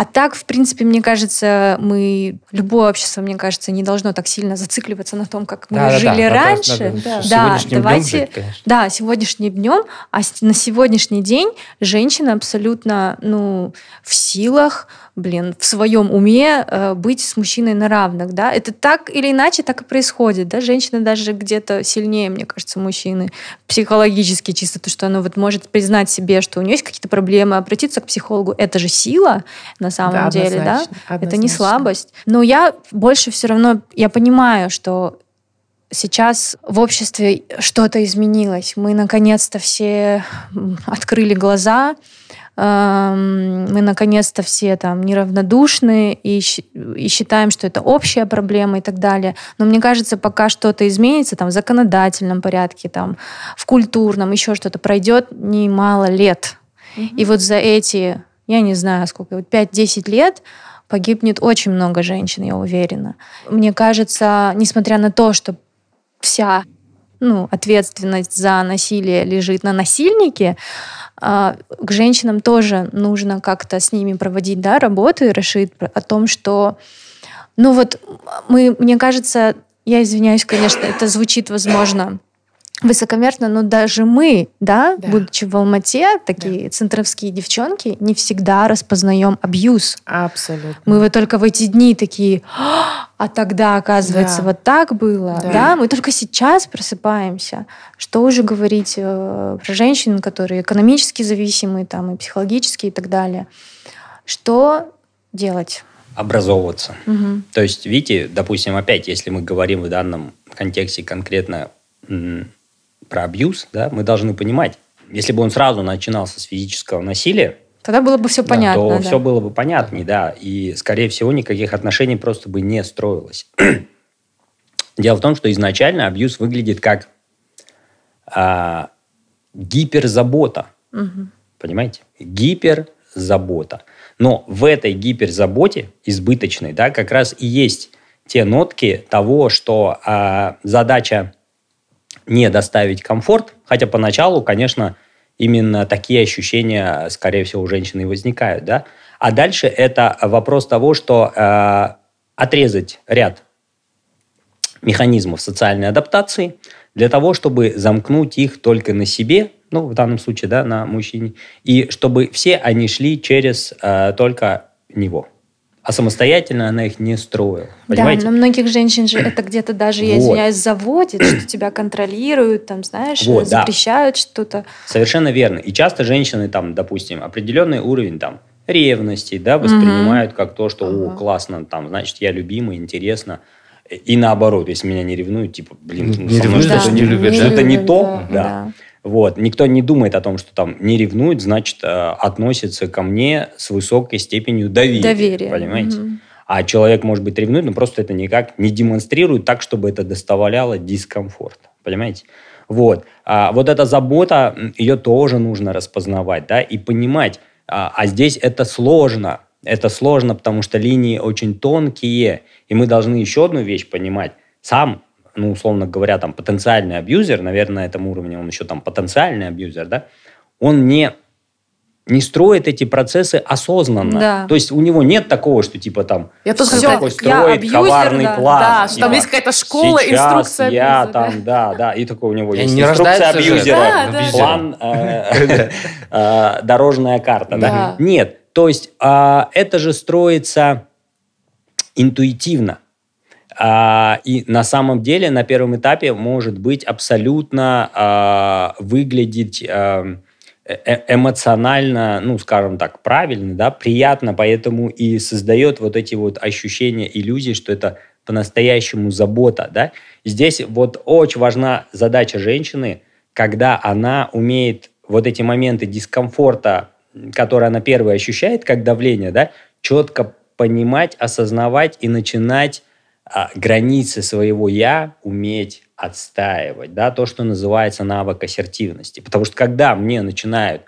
А так, в принципе, мне кажется, мы любое общество, мне кажется, не должно так сильно зацикливаться на том, как мы да, жили да, раньше. Надо, надо, да, да давайте. Жить, да, сегодняшним днем, а на сегодняшний день женщина абсолютно, ну, в силах, блин, в своем уме э, быть с мужчиной на равных, да? Это так или иначе так и происходит, да? Женщина даже где-то сильнее, мне кажется, мужчины психологически чисто то, что она вот может признать себе, что у нее есть какие-то проблемы, обратиться к психологу, это же сила, на на самом да, деле, однозначно, да? Однозначно. Это не слабость. Но я больше все равно, я понимаю, что сейчас в обществе что-то изменилось. Мы наконец-то все открыли глаза, эм, мы наконец-то все там неравнодушны и, и считаем, что это общая проблема и так далее. Но мне кажется, пока что-то изменится там, в законодательном порядке, там, в культурном, еще что-то пройдет немало лет. Mm-hmm. И вот за эти я не знаю сколько, 5-10 лет, погибнет очень много женщин, я уверена. Мне кажется, несмотря на то, что вся ну, ответственность за насилие лежит на насильнике, а, к женщинам тоже нужно как-то с ними проводить да, работу и решить о том, что... Ну вот, мы, мне кажется, я извиняюсь, конечно, это звучит, возможно, высокомерно, но даже мы, да, да. будучи в Алмате, такие да. центровские девчонки, не всегда распознаем абьюз. Абсолютно. Мы вот только в эти дни такие, а тогда, оказывается, да. вот так было, да. да, мы только сейчас просыпаемся. Что уже говорить э, про женщин, которые экономически зависимы, там, и психологически, и так далее. Что делать? Образовываться. Угу. То есть, видите, допустим, опять, если мы говорим в данном контексте конкретно про абьюз, да, мы должны понимать, если бы он сразу начинался с физического насилия, Тогда было бы все понятно. Да, то да. все было бы понятнее, да. И, скорее всего, никаких отношений просто бы не строилось. Дело в том, что изначально абьюз выглядит как а, гиперзабота. Угу. Понимаете? Гиперзабота. Но в этой гиперзаботе, избыточной, да, как раз и есть те нотки того, что а, задача не доставить комфорт, хотя поначалу, конечно, именно такие ощущения, скорее всего, у женщины возникают, да. А дальше это вопрос того, что э, отрезать ряд механизмов социальной адаптации для того, чтобы замкнуть их только на себе, ну, в данном случае, да, на мужчине, и чтобы все они шли через э, только него а самостоятельно она их не строила. Понимаете? Да, но многих женщин же это где-то даже, я вот. извиняюсь, заводит, что тебя контролируют, там, знаешь, вот, запрещают да. что-то. Совершенно верно. И часто женщины, там, допустим, определенный уровень там ревности, да, воспринимают угу. как то, что, угу. о, классно, там, значит, я любимый, интересно. И наоборот, если меня не ревнуют, типа, блин, ну, ну, не, не ревнуют, да, не любят, да? это не то, да. да. Вот. Никто не думает о том, что там не ревнует, значит, э, относится ко мне с высокой степенью доверия. Доверие. Понимаете? Угу. А человек, может быть, ревнует, но просто это никак не демонстрирует так, чтобы это доставляло дискомфорт. Понимаете? Вот. А вот эта забота, ее тоже нужно распознавать, да, и понимать. А, а здесь это сложно. Это сложно, потому что линии очень тонкие. И мы должны еще одну вещь понимать. Сам ну, условно говоря, там, потенциальный абьюзер, наверное, на этом уровне он еще там потенциальный абьюзер, да, он не не строит эти процессы осознанно. Да. То есть у него нет такого, что типа там я тоже все, такой строит я абьюзер, коварный да, план. Да, что там типа, есть какая-то школа, инструкция я абьюзера. там, да, да. И такой у него я есть не инструкция абьюзера, да, да. план, э, э, дорожная карта. Да. Нет, то есть а, это же строится интуитивно. А, и на самом деле на первом этапе может быть абсолютно а, выглядеть а, э, э, эмоционально, ну, скажем так, правильно, да, приятно, поэтому и создает вот эти вот ощущения, иллюзии, что это по-настоящему забота, да. Здесь вот очень важна задача женщины, когда она умеет вот эти моменты дискомфорта, которые она первые ощущает, как давление, да, четко понимать, осознавать и начинать а, границы своего «я» уметь отстаивать, да, то, что называется навык ассертивности. Потому что когда мне начинают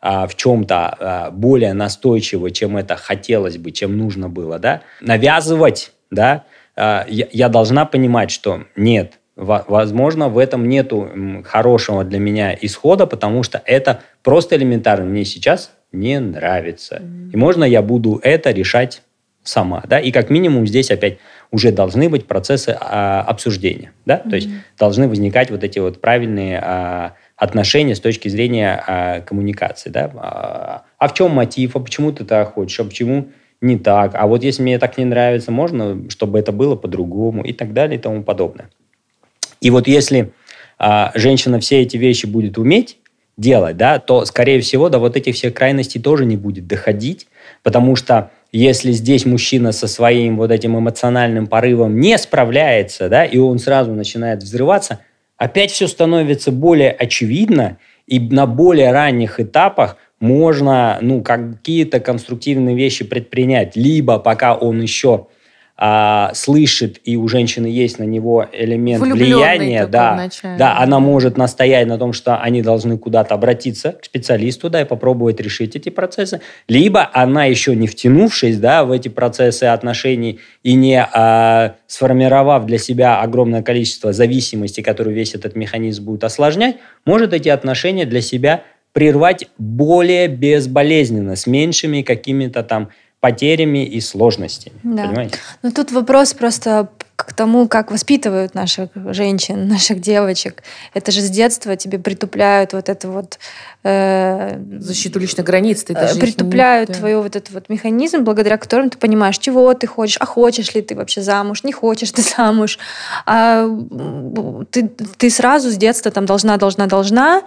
а, в чем-то а, более настойчиво, чем это хотелось бы, чем нужно было, да, навязывать, да, а, я, я должна понимать, что нет, возможно, в этом нету хорошего для меня исхода, потому что это просто элементарно мне сейчас не нравится. Mm-hmm. И можно я буду это решать сама, да, и как минимум здесь опять уже должны быть процессы а, обсуждения, да, mm-hmm. то есть должны возникать вот эти вот правильные а, отношения с точки зрения а, коммуникации, да, а, а в чем мотив, а почему ты так хочешь, а почему не так, а вот если мне так не нравится, можно, чтобы это было по-другому и так далее и тому подобное. И вот если а, женщина все эти вещи будет уметь делать, да, то, скорее всего, до вот этих всех крайностей тоже не будет доходить, потому что если здесь мужчина со своим вот этим эмоциональным порывом не справляется, да, и он сразу начинает взрываться, опять все становится более очевидно, и на более ранних этапах можно ну, какие-то конструктивные вещи предпринять, либо пока он еще а, слышит, и у женщины есть на него элемент Влюбленный влияния, да, вначале. да, она может настоять на том, что они должны куда-то обратиться к специалисту, да, и попробовать решить эти процессы, либо она еще не втянувшись, да, в эти процессы отношений и не а, сформировав для себя огромное количество зависимости, которую весь этот механизм будет осложнять, может эти отношения для себя прервать более безболезненно, с меньшими какими-то там потерями и сложностями. Да. Понимаете? Ну тут вопрос просто к тому, как воспитывают наших женщин, наших девочек. Это же с детства тебе притупляют вот это вот... Э, Защиту личных границ. Ты даже притупляют не... твой вот этот вот механизм, благодаря которому ты понимаешь, чего ты хочешь, а хочешь ли ты вообще замуж, не хочешь ты замуж. А, ты, ты сразу с детства там должна, должна, должна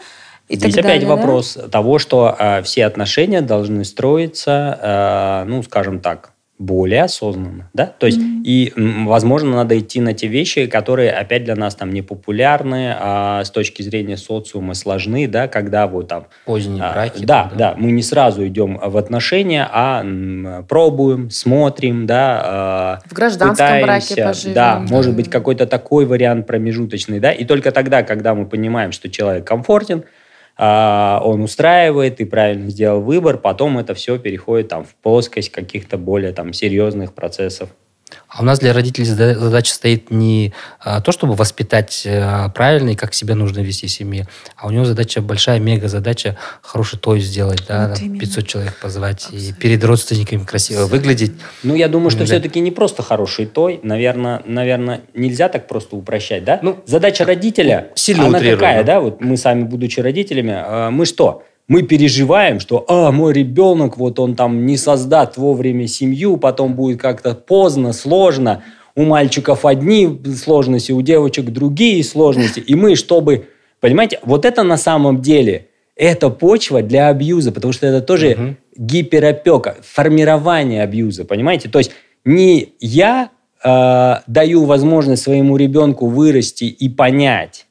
и Здесь опять далее, вопрос да? того, что э, все отношения должны строиться, э, ну, скажем так, более осознанно, да, то есть mm-hmm. и, возможно, надо идти на те вещи, которые опять для нас там не популярны, а с точки зрения социума сложны, да, когда вот там поздние а, браки, да, да, да, мы не сразу идем в отношения, а м, пробуем, смотрим, да, э, в гражданском пытаемся, браке поживем, да, mm-hmm. может быть какой-то такой вариант промежуточный, да, и только тогда, когда мы понимаем, что человек комфортен, а, он устраивает, ты правильно сделал выбор, потом это все переходит там в плоскость каких-то более там серьезных процессов. А у нас для родителей задача стоит не а, то, чтобы воспитать э, правильно и как себя нужно вести в семье, а у него задача большая, мега задача хороший той сделать, да, вот именно. 500 человек позвать Абсолютно. и перед родственниками красиво Абсолютно. выглядеть. Ну, я думаю, что да. все-таки не просто хороший той, наверное, наверное, нельзя так просто упрощать, да? Ну, задача а родителя, сильно она утрирую. какая, ну. да? Вот мы сами, будучи родителями, а, мы что? мы переживаем, что «а, мой ребенок, вот он там не создаст вовремя семью, потом будет как-то поздно, сложно, у мальчиков одни сложности, у девочек другие сложности». И мы, чтобы... Понимаете, вот это на самом деле, это почва для абьюза, потому что это тоже угу. гиперопека, формирование абьюза, понимаете? То есть не я э, даю возможность своему ребенку вырасти и понять,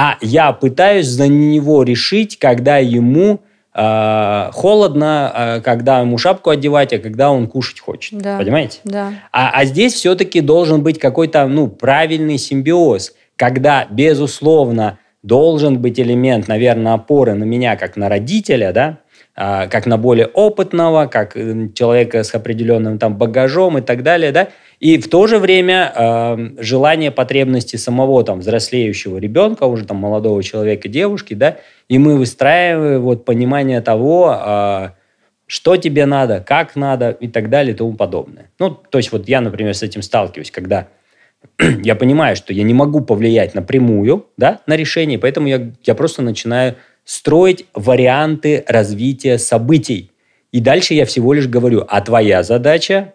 а я пытаюсь за него решить, когда ему э, холодно, э, когда ему шапку одевать, а когда он кушать хочет. Да. Понимаете? Да. А, а здесь все-таки должен быть какой-то ну, правильный симбиоз, когда, безусловно, должен быть элемент, наверное, опоры на меня как на родителя, да, а, как на более опытного, как человека с определенным там багажом и так далее, да, и в то же время э, желание потребности самого там взрослеющего ребенка, уже там молодого человека, девушки, да, и мы выстраиваем вот понимание того, э, что тебе надо, как надо и так далее и тому подобное. Ну, то есть вот я, например, с этим сталкиваюсь, когда я понимаю, что я не могу повлиять напрямую да, на решение, поэтому я, я просто начинаю строить варианты развития событий. И дальше я всего лишь говорю, а твоя задача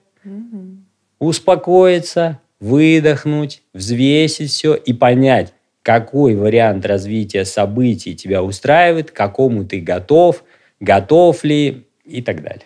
успокоиться, выдохнуть, взвесить все и понять, какой вариант развития событий тебя устраивает, к какому ты готов, готов ли и так далее.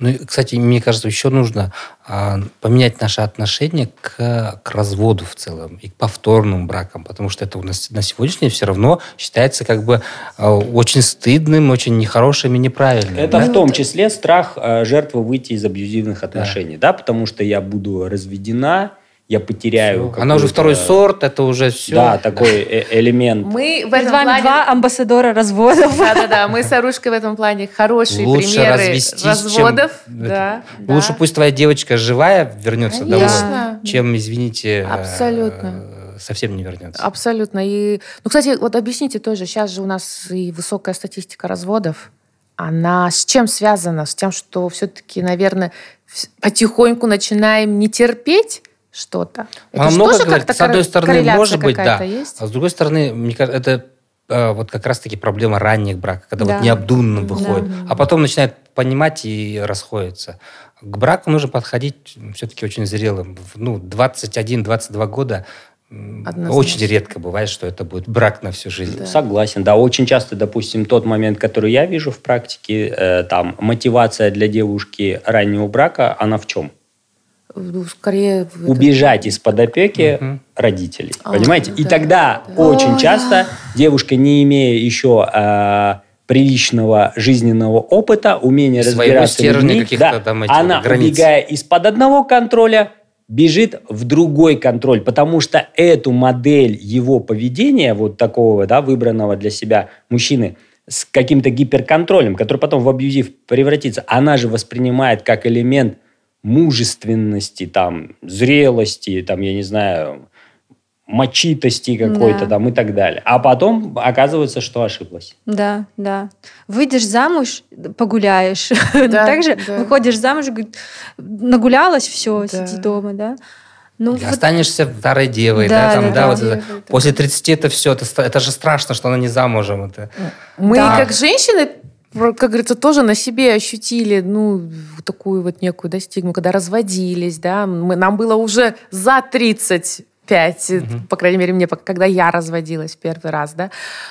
Ну, кстати, мне кажется, еще нужно а, поменять наше отношение к, к разводу в целом и к повторным бракам, потому что это у нас на сегодняшний все равно считается как бы а, очень стыдным, очень нехорошим и неправильным. Это да? в том числе страх а, жертвы выйти из абьюзивных отношений, да. да, потому что я буду разведена, я потеряю. Она уже второй сорт, это уже все. Да, такой э, элемент. Мы в этом плане... два амбассадора разводов. Да-да-да, мы с Арушкой в этом плане хорошие Лучше примеры разводов. Чем... Да, да. Лучше пусть твоя девочка живая вернется Конечно. домой, чем, извините, э, Абсолютно. совсем не вернется. Абсолютно. И, ну, кстати, вот объясните тоже, сейчас же у нас и высокая статистика разводов она с чем связана? С тем, что все-таки, наверное, потихоньку начинаем не терпеть что-то. Это Она много говорит. С одной стороны, может быть, да. Есть? А с другой стороны, мне кажется, это э, вот как раз-таки проблема ранних браков, когда да. вот необдуманно выходит, да. а потом начинает понимать и расходится. К браку нужно подходить все-таки очень зрелым. Ну, 21-22 года Однозначно. Очень редко бывает, что это будет брак на всю жизнь. Да. Согласен, да. Очень часто, допустим, тот момент, который я вижу в практике, э, там мотивация для девушки раннего брака, она в чем? Ну, скорее убежать это... из-под опеки угу. родителей. А, понимаете? Да, И тогда да. очень часто девушка, не имея еще э, а, приличного жизненного опыта, умения Своего разбираться в людьми, да, там этих, она, границ. убегая из-под одного контроля, бежит в другой контроль, потому что эту модель его поведения, вот такого, да, выбранного для себя мужчины, с каким-то гиперконтролем, который потом в абьюзив превратится, она же воспринимает как элемент – мужественности, там, зрелости, там, я не знаю, мочитости какой-то да. там и так далее. А потом оказывается, что ошиблась. Да, да. Выйдешь замуж, погуляешь. Да, Также да. выходишь замуж, нагулялась, все, да. сиди дома, да. Ну, вот... Останешься второй девой, да, да, там, да, да, вот девой, это. После 30 это все, это, это же страшно, что она не замужем. Это. Мы да. как женщины как говорится, тоже на себе ощутили, ну, такую вот некую, да, стигму, когда разводились, да, мы, нам было уже за 30, пять, угу. по крайней мере, мне, когда я разводилась первый раз, да.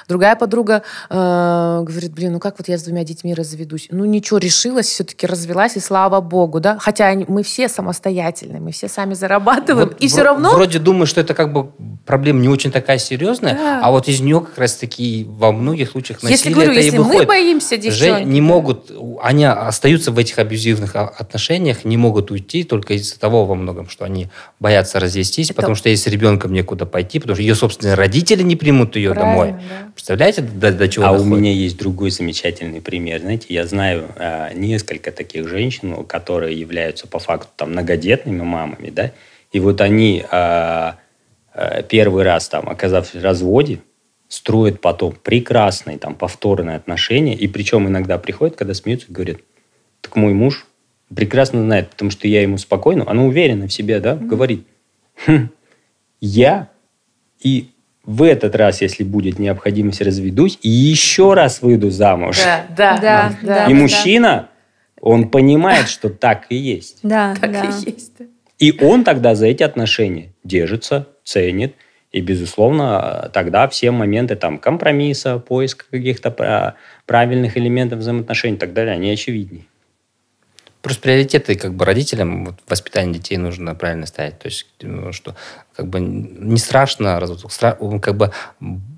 Другая подруга э, говорит, блин, ну как вот я с двумя детьми разведусь? Ну ничего, решилась, все-таки развелась, и слава богу, да. Хотя мы все самостоятельные, мы все сами зарабатываем, вот и в, все равно... Вроде думаю, что это как бы проблема не очень такая серьезная, да. а вот из нее как раз таки во многих случаях насилие если, говорю, это если и выходит. мы боимся девчонки... не могут, они остаются в этих абьюзивных а, отношениях, не могут уйти только из-за того во многом, что они боятся развестись, это... потому что если ребенком некуда пойти, потому что ее собственные родители не примут ее Правильно, домой. Да. Представляете, до, до чего А доходит? у меня есть другой замечательный пример. Знаете, я знаю э, несколько таких женщин, которые являются по факту там многодетными мамами, да, и вот они э, первый раз там, оказавшись в разводе, строят потом прекрасные там повторные отношения, и причем иногда приходят, когда смеются, говорят, так мой муж прекрасно знает, потому что я ему спокойно, она уверена в себе, да, mm-hmm. говорит, хм, я и в этот раз, если будет необходимость, разведусь и еще раз выйду замуж. Да, да, да. да, и да, мужчина, да. он понимает, что так и есть. Да, так да. и есть. И он тогда за эти отношения держится, ценит. И, безусловно, тогда все моменты там, компромисса, поиска каких-то правильных элементов взаимоотношений и так далее, они очевиднее. Просто приоритеты как бы родителям вот, воспитание детей нужно правильно ставить. То есть, ну, что как бы не страшно, как бы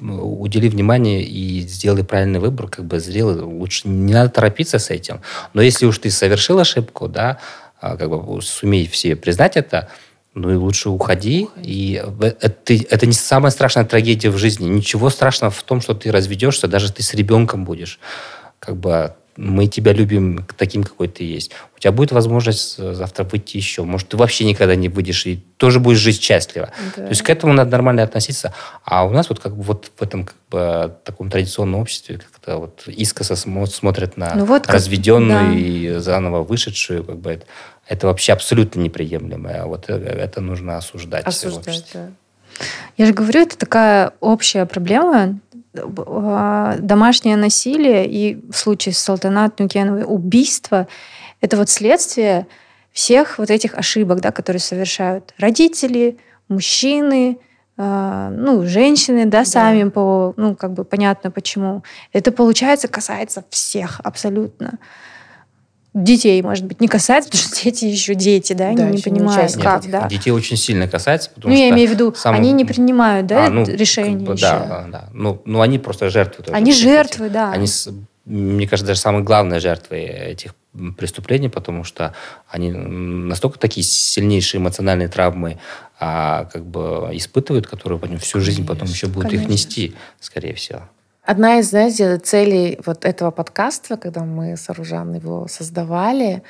удели внимание и сделай правильный выбор, как бы сделай, лучше не надо торопиться с этим. Но если уж ты совершил ошибку, да, а, как бы сумей все признать это, ну и лучше уходи. И это, это не самая страшная трагедия в жизни. Ничего страшного в том, что ты разведешься, даже ты с ребенком будешь. Как бы мы тебя любим таким, какой ты есть. У тебя будет возможность э, завтра выйти еще. Может, ты вообще никогда не будешь и тоже будешь жить счастливо. Да. То есть к этому надо нормально относиться. А у нас вот как бы вот в этом как бы таком традиционном обществе как-то вот искоса смотрят на ну вот как, разведенную да. и заново вышедшую. Как бы это, это вообще абсолютно неприемлемо. А вот э, это нужно осуждать. Осуждать, да. Я же говорю, это такая общая проблема, Э, домашнее насилие и в случае с Салтанат Нюкеновой убийство – это вот следствие всех вот этих ошибок, да, которые совершают родители, мужчины, э, ну, женщины, да, да. сами по, ну, как бы понятно почему. Это, получается, касается всех абсолютно детей, может быть, не касается, потому что дети еще дети, да, да они не понимают, не как, Нет, да. Детей очень сильно касается, потому ну, что... Ну, я имею в виду, сам... они не принимают, да, а, ну, решения как бы, Да, да, ну, ну, они просто жертвы тоже. Они жертвы, этих. да. Они, мне кажется, даже самые главные жертвы этих преступлений, потому что они настолько такие сильнейшие эмоциональные травмы а, как бы испытывают, которые потом всю жизнь конечно, потом еще будут конечно. их нести, скорее всего. Одна из, знаете, целей вот этого подкаста, когда мы с Оружан его создавали,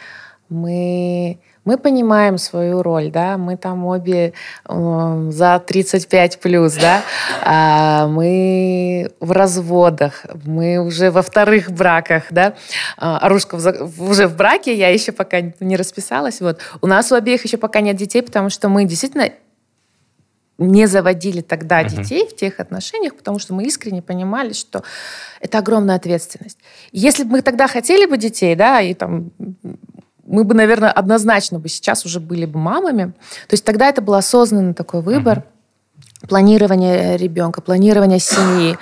мы, мы понимаем свою роль, да, мы там обе э, за 35 плюс, да, а мы в разводах, мы уже во вторых браках, да, а Рушка уже в браке, я еще пока не расписалась, вот. У нас у обеих еще пока нет детей, потому что мы действительно не заводили тогда детей uh-huh. в тех отношениях, потому что мы искренне понимали, что это огромная ответственность. Если бы мы тогда хотели бы детей, да, и там мы бы, наверное, однозначно бы сейчас уже были бы мамами. То есть тогда это был осознанный такой выбор, uh-huh. планирование ребенка, планирование семьи,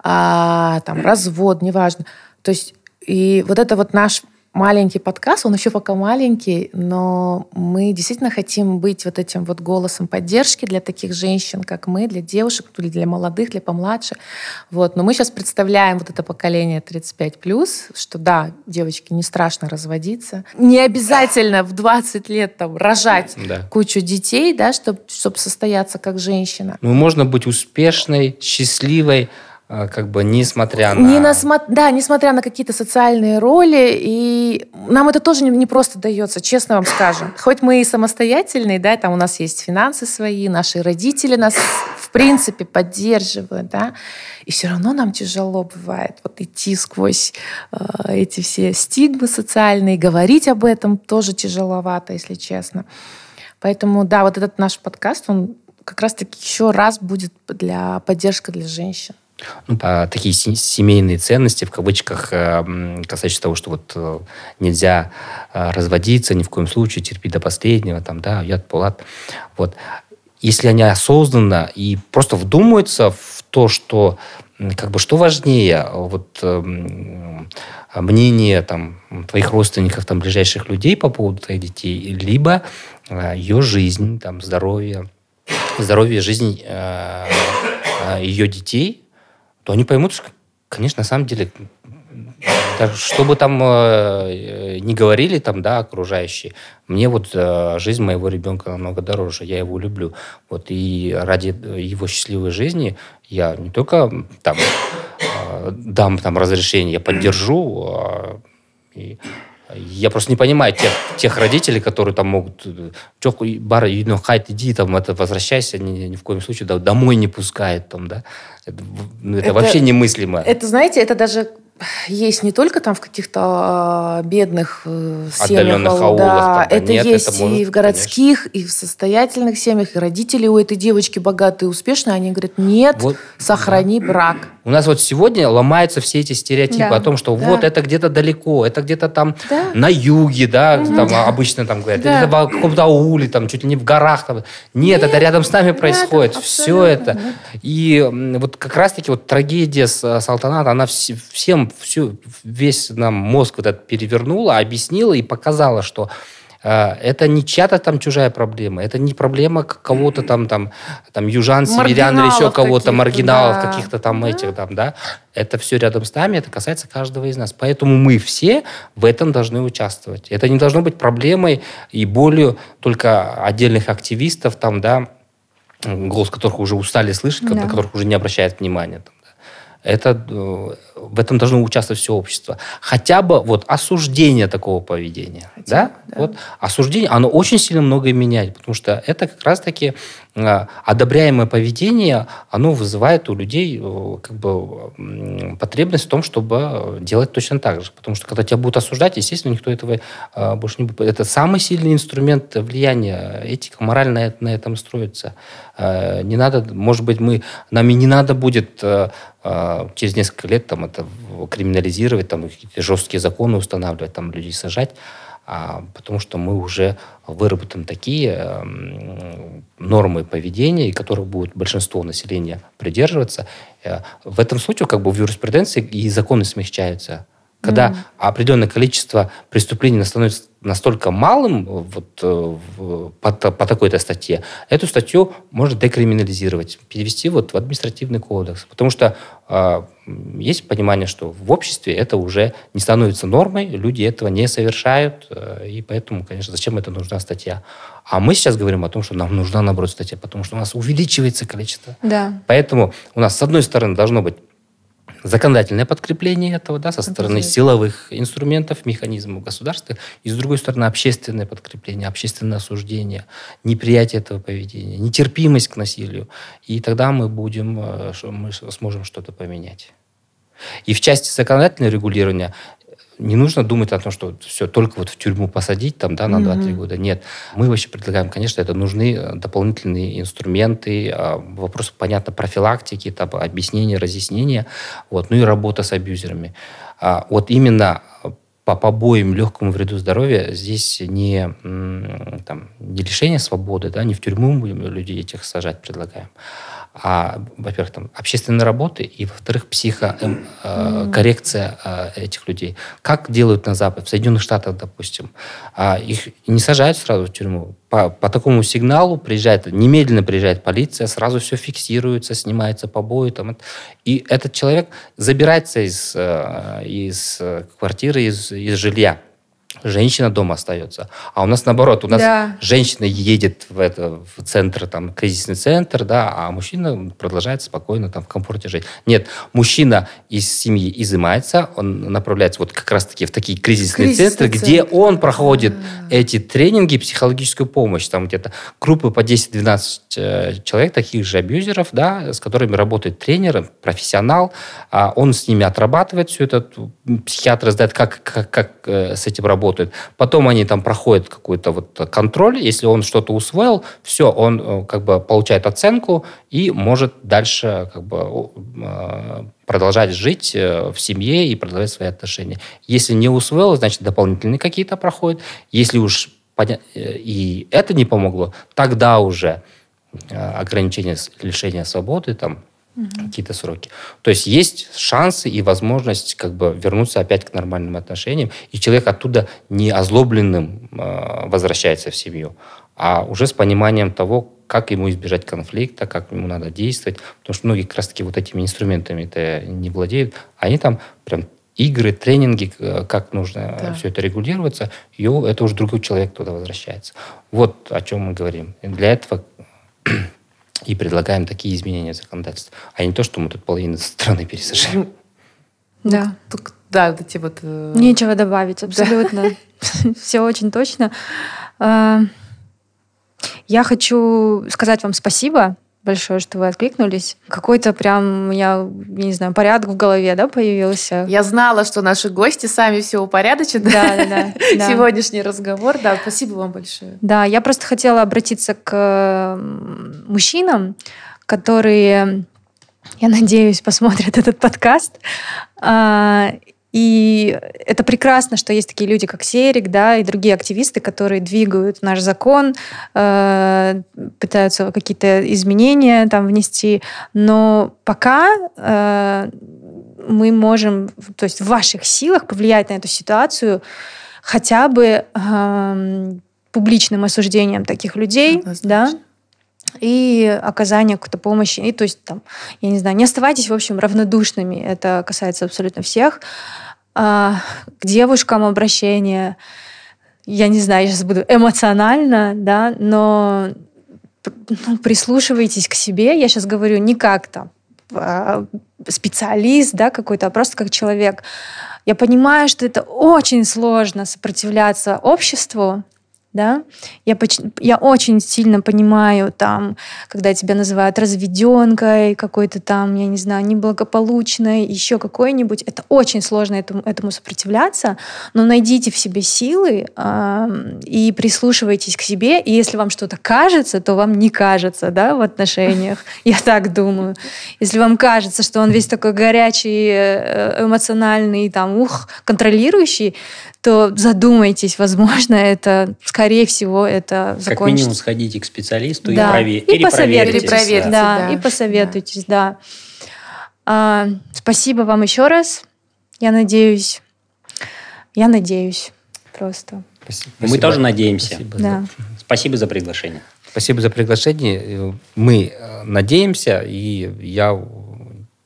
а, там развод, неважно. То есть и вот это вот наш маленький подкаст, он еще пока маленький, но мы действительно хотим быть вот этим вот голосом поддержки для таких женщин, как мы, для девушек, ну, для молодых, для помладше. Вот. Но мы сейчас представляем вот это поколение 35+, что да, девочки, не страшно разводиться. Не обязательно в 20 лет там рожать да. кучу детей, да, чтобы, чтобы состояться как женщина. Ну, можно быть успешной, счастливой, а, как бы несмотря на... Не на да, несмотря на какие-то социальные роли, и нам это тоже не, просто дается, честно вам скажем. Хоть мы и самостоятельные, да, там у нас есть финансы свои, наши родители нас, в принципе, поддерживают, да, и все равно нам тяжело бывает вот идти сквозь э, эти все стигмы социальные, говорить об этом тоже тяжеловато, если честно. Поэтому, да, вот этот наш подкаст, он как раз-таки еще раз будет для поддержки для женщин. Ну, а, такие семейные ценности, в кавычках, э, касающиеся того, что вот э, нельзя э, разводиться ни в коем случае, терпеть до последнего, там, да, яд, пулат. Вот. Если они осознанно и просто вдумаются в то, что как бы что важнее, вот мнение там твоих родственников, там ближайших людей по поводу твоих детей, либо ее жизнь, там здоровье, здоровье, жизнь ее детей, то они поймут, что, конечно, на самом деле, даже что бы там э, э не говорили там, да, окружающие, мне вот э, жизнь моего ребенка намного дороже, я его люблю. Вот и ради его счастливой жизни я не только там э, дам там разрешение, я поддержу, э, и я просто не понимаю тех, тех родителей, которые там могут... Чё, э, бар, ну, хайт, иди, там, это, возвращайся, ни, ни в коем случае да, домой не пускает, там, да. Это, ну, это, это вообще немыслимо. Это, знаете, это даже есть не только там в каких-то а, бедных э, семьях. аулах. Да, там, это нет, есть это может, и в городских, конечно. и в состоятельных семьях, и родители у этой девочки богатые, успешные, они говорят, нет, вот, сохрани да. брак. У нас вот сегодня ломаются все эти стереотипы да. о том, что да. вот это где-то далеко, это где-то там да. на юге, да, угу. там обычно там говорят, да. это в каком-то ауле, там чуть ли не в горах. Там. Нет, Нет, это рядом с нами происходит. все это. Нет. И вот как раз-таки вот трагедия с э, Салтанат, она всем всю, весь нам мозг вот этот перевернула, объяснила и показала, что а, это не чья-то там чужая проблема, это не проблема кого-то там, там, там южан, сибирян или еще кого-то, маргиналов да. каких-то там да. этих там, да. Это все рядом с нами, это касается каждого из нас. Поэтому мы все в этом должны участвовать. Это не должно быть проблемой и болью только отдельных активистов там, да, голос которых уже устали слышать, да. на которых уже не обращают внимания. Там, да. Это э, в этом должно участвовать все общество. Хотя бы вот осуждение такого поведения. Хотя, да? да? Вот осуждение, оно очень сильно многое меняет, потому что это как раз-таки а, одобряемое поведение, оно вызывает у людей э, как бы потребность в том, чтобы делать точно так же. Потому что когда тебя будут осуждать, естественно, никто этого э, больше не будет. Это самый сильный инструмент влияния. Этика, мораль на, на этом строится. Э, не надо, может быть, мы, нам и не надо будет через несколько лет там, там это криминализировать, там какие-то жесткие законы устанавливать, там людей сажать, а, потому что мы уже выработаем такие э, нормы поведения, которых будет большинство населения придерживаться. Э, в этом случае как бы в юриспруденции и законы смягчаются когда mm определенное количество преступлений становится настолько малым э, вот, э, по, по такой-то статье, эту статью можно декриминализировать, перевести вот в административный кодекс. Потому что э, есть понимание, что в обществе это уже не становится нормой, люди этого не совершают, э, и поэтому, конечно, зачем это нужна статья. А мы сейчас говорим о том, что нам нужна, наоборот, статья, потому что у нас увеличивается количество. Да. Поэтому у нас, с одной стороны, должно быть законодательное подкрепление этого, да, со стороны силовых инструментов, механизмов государства, и с другой стороны общественное подкрепление, общественное осуждение, неприятие этого поведения, нетерпимость к насилию. И тогда мы будем, э, мы сможем что-то поменять. И в части законодательного регулирования не нужно думать о том, что все, только вот в тюрьму посадить там, да, на mm-hmm. 2-3 года. Нет. Мы вообще предлагаем, конечно, это нужны э, дополнительные инструменты, а, вопросы, понятно, профилактики, там, объяснения, разъяснения, вот, ну и работа с абьюзерами. А вот именно э, по побоям, легкому вреду здоровья здесь не, там, не лишение свободы, да, не в тюрьму будем людей этих сажать предлагаем, а, во-первых, там, общественные работы и, во-вторых, психокоррекция эм, э, э, этих людей. Как делают на Западе, в Соединенных Штатах, допустим, а, их не сажают сразу в тюрьму. По, по такому сигналу приезжает, немедленно приезжает полиция, сразу все фиксируется, снимается побои. Там, и этот человек забирается из, э, из э, квартиры, из, из жилья женщина дома остается. А у нас наоборот, у нас да. женщина едет в, это, в центр, там, кризисный центр, да, а мужчина продолжает спокойно там в комфорте жить. Нет, мужчина из семьи изымается, он направляется вот как раз-таки в такие кризисные кризисный центры, центр. где он проходит а -а -а. эти тренинги, психологическую помощь, там где-то группы по 10-12 э, человек, таких же абьюзеров, да, с которыми работает тренер, профессионал, а он с ними отрабатывает все это, психиатр знает, как, как, как э, с этим работать, работает. Потом они там проходят какой-то вот э, контроль, если он что-то усвоил, все, он э, как бы получает оценку и может дальше как бы э, продолжать жить в семье и продолжать свои отношения. Если не усвоил, значит, дополнительные какие-то проходят. Если уж и это не помогло, тогда уже ограничение лишения свободы там угу. какие-то сроки. То есть есть шансы и возможность как бы вернуться опять к нормальным отношениям, и человек оттуда не озлобленным э, возвращается в семью, а уже с пониманием того, как ему избежать конфликта, как ему надо действовать, потому что многие как раз-таки вот этими инструментами-то не владеют, они там прям игры, тренинги, э, как нужно да. все это регулироваться, и это уже другой человек туда возвращается. Вот о чем мы говорим. для этого и предлагаем такие изменения законодательства, а не то, что мы тут половину страны пересажаем. Да. да, вот эти вот... Э, Нечего добавить, абсолютно. Все очень точно. А, я хочу сказать вам спасибо большое, что вы откликнулись. Какой-то прям, я не знаю, порядок в голове, да, появился. Я знала, что наши гости сами все упорядочат. Да, да, да. Сегодняшний разговор, да, спасибо вам большое. Да, я просто хотела обратиться к э, мужчинам, которые я надеюсь, посмотрят этот подкаст. А, и это прекрасно, что есть такие люди, как Серик, да, и другие активисты, которые двигают наш закон, э, пытаются какие-то изменения там внести. Но пока э, мы можем, то есть в ваших силах повлиять на эту ситуацию хотя бы э, публичным осуждением таких людей, Однозначно. да, и оказание какой-то помощи. И то есть там, я не знаю, не оставайтесь, в общем, равнодушными. Это касается абсолютно всех. А, к девушкам обращение, я не знаю, я сейчас буду эмоционально, да, но ну, прислушивайтесь к себе. Я сейчас говорю не как там а, специалист, да, какой-то, а просто как человек. Я понимаю, что это очень сложно сопротивляться обществу, да, я, поч... я очень сильно понимаю там, когда тебя называют разведенкой, какой-то там, я не знаю, неблагополучной, еще какой-нибудь, это очень сложно этому, этому сопротивляться, но найдите в себе силы э, и прислушивайтесь к себе, и если вам что-то кажется, то вам не кажется, да, в отношениях, я так думаю. Если вам кажется, что он весь такой горячий, э, эмоциональный, там, ух, контролирующий, то задумайтесь, возможно, это, скорее всего, это закончится. Как минимум сходите к специалисту да. и, проверьте, и посоветуйтесь. да. да, и посоветуйтесь, да. А, спасибо вам еще раз. Я надеюсь, я надеюсь просто. Спасибо. Мы тоже надеемся. Спасибо, да. за... Спасибо за приглашение. Спасибо за приглашение. Э, мы э, надеемся, и я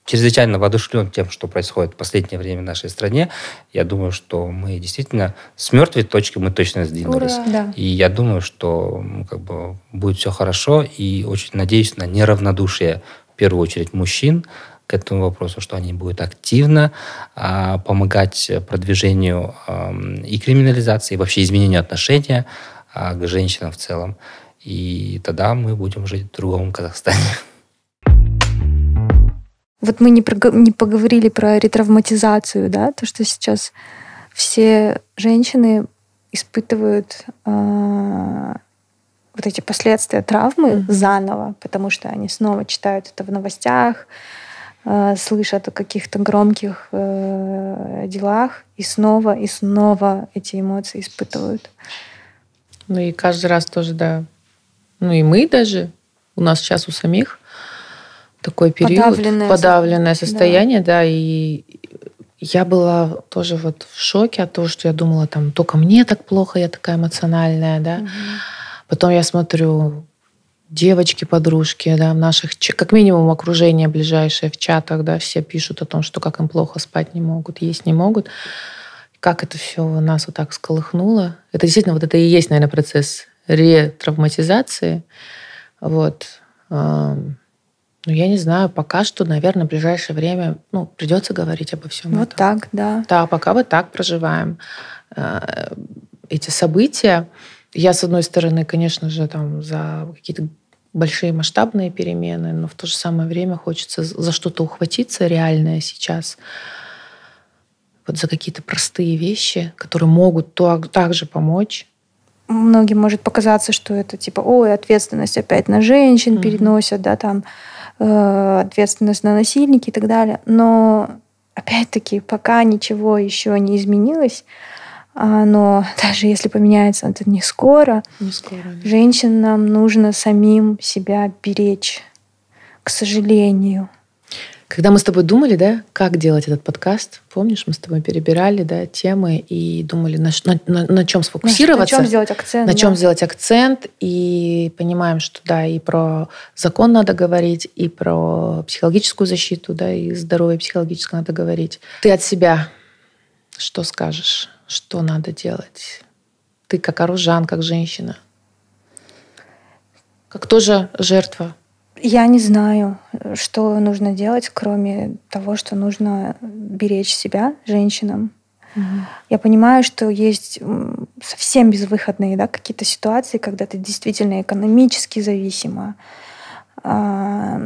чрезвычайно воодушевлен тем, что происходит в последнее время в нашей стране. Я думаю, что мы действительно с мертвой точки мы точно сдвинулись. Ура, да. И я думаю, что как бы, будет все хорошо. И очень надеюсь на неравнодушие, в первую очередь, мужчин к этому вопросу, что они будут активно а, помогать продвижению а, и криминализации, и вообще изменению отношения а, к женщинам в целом. И тогда мы будем жить в другом Казахстане. Вот мы не, про, не поговорили про ретравматизацию, да, то, что сейчас все женщины испытывают э, вот эти последствия травмы mm-hmm. заново, потому что они снова читают это в новостях, э, слышат о каких-то громких э, делах и снова и снова эти эмоции испытывают. Ну и каждый раз тоже, да. Ну и мы даже, у нас сейчас у самих такой период, подавленное, подавленное состояние, да. да, и я была тоже вот в шоке от того, что я думала, там, только мне так плохо, я такая эмоциональная, да. Угу. Потом я смотрю девочки, подружки, да, в наших, как минимум, окружение ближайшее в чатах, да, все пишут о том, что как им плохо спать не могут, есть не могут. Как это все нас вот так сколыхнуло. Это действительно вот это и есть, наверное, процесс ретравматизации. Вот. Ну, я не знаю, пока что, наверное, в ближайшее время ну, придется говорить обо всем вот этом. Вот так, да. Да, пока мы так проживаем э, эти события. Я, с одной стороны, конечно же, там за какие-то большие масштабные перемены, но в то же самое время хочется за что-то ухватиться реальное сейчас. Вот за какие-то простые вещи, которые могут также помочь многим может показаться, что это типа, ой, ответственность опять на женщин mm-hmm. переносят, да, там Э, ответственность на насильники и так далее. Но опять-таки, пока ничего еще не изменилось, а, но даже если поменяется, это не скоро. Не скоро. Женщинам нужно самим себя беречь, к сожалению. Когда мы с тобой думали, да, как делать этот подкаст, помнишь, мы с тобой перебирали, да, темы и думали, на, на, на, на чем сфокусироваться. На чем сделать акцент. На да. чем сделать акцент. И понимаем, что, да, и про закон надо говорить, и про психологическую защиту, да, и здоровье психологическое надо говорить. Ты от себя что скажешь? Что надо делать? Ты как оружан, как женщина. Как тоже жертва я не знаю, что нужно делать, кроме того, что нужно беречь себя женщинам. Угу. Я понимаю, что есть совсем безвыходные да, какие-то ситуации, когда ты действительно экономически зависима, а,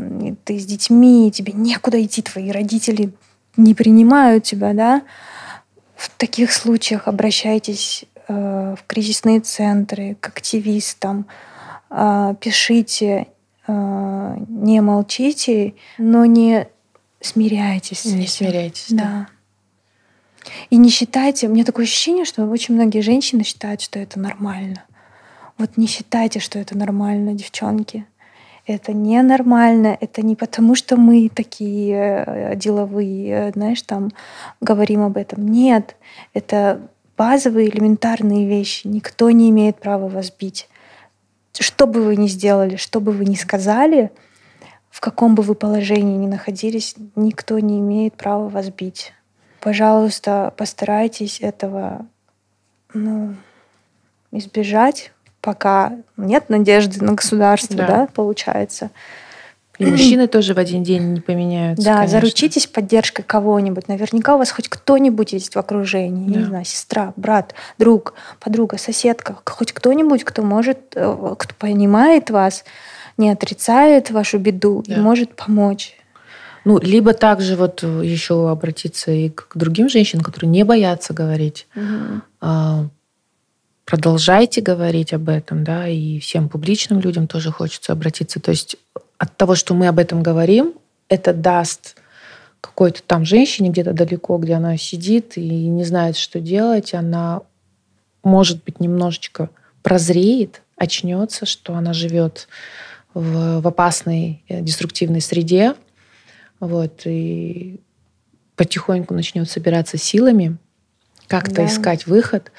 ты с детьми, тебе некуда идти, твои родители не принимают тебя, да. В таких случаях обращайтесь э, в кризисные центры, к активистам, а, пишите, Э, не молчите, но не смиряйтесь. Не смиряйтесь. Да. И не считайте, у меня такое ощущение, что очень многие женщины считают, что это нормально. Вот не считайте, что это нормально, девчонки. Это ненормально, это не потому, что мы такие э, деловые, э, знаешь, там говорим об этом. Нет, это базовые элементарные вещи. Никто не имеет права вас бить что бы вы ни сделали, что бы вы ни сказали, в каком бы вы положении ни находились, никто не имеет права вас бить. Пожалуйста, постарайтесь этого ну, избежать, пока нет надежды на государство, да, да получается. И мужчины тоже в один день не поменяются. Да, конечно. заручитесь поддержкой кого-нибудь. Наверняка у вас хоть кто-нибудь есть в окружении. Да. Не знаю, сестра, брат, друг, подруга, соседка. Хоть кто-нибудь, кто может, э, кто понимает вас, не отрицает вашу беду да. и может помочь. Ну, либо также вот э, еще обратиться и к другим женщинам, которые не боятся говорить. Угу. Продолжайте говорить об этом, да, и всем публичным людям тоже хочется обратиться. То есть от того, что мы об этом говорим, это даст какой-то там женщине где-то далеко, где она сидит и не знает, что делать, она, может быть, немножечко прозреет, очнется, что она живет в, в опасной э, деструктивной среде, вот, и потихоньку начнет собираться силами, как-то да. искать выход.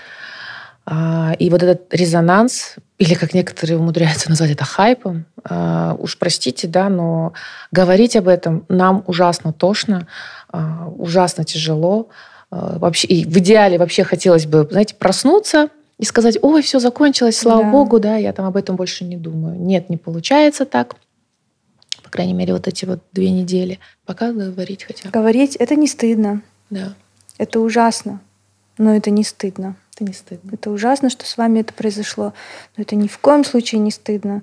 А, и вот этот резонанс или, как некоторые умудряются назвать это хайпом, а, уж простите, да, но говорить об этом нам ужасно тошно, а, ужасно тяжело. А, вообще, и в идеале вообще хотелось бы, знаете, проснуться и сказать, ой, все закончилось, слава да. богу, да, я там об этом больше не думаю. Нет, не получается так по крайней мере, вот эти вот две недели. Пока говорить хотя бы. Говорить — это не стыдно. Да. Это ужасно, но это не стыдно. Это не стыдно. Это ужасно, что с вами это произошло. Но это ни в коем случае не стыдно.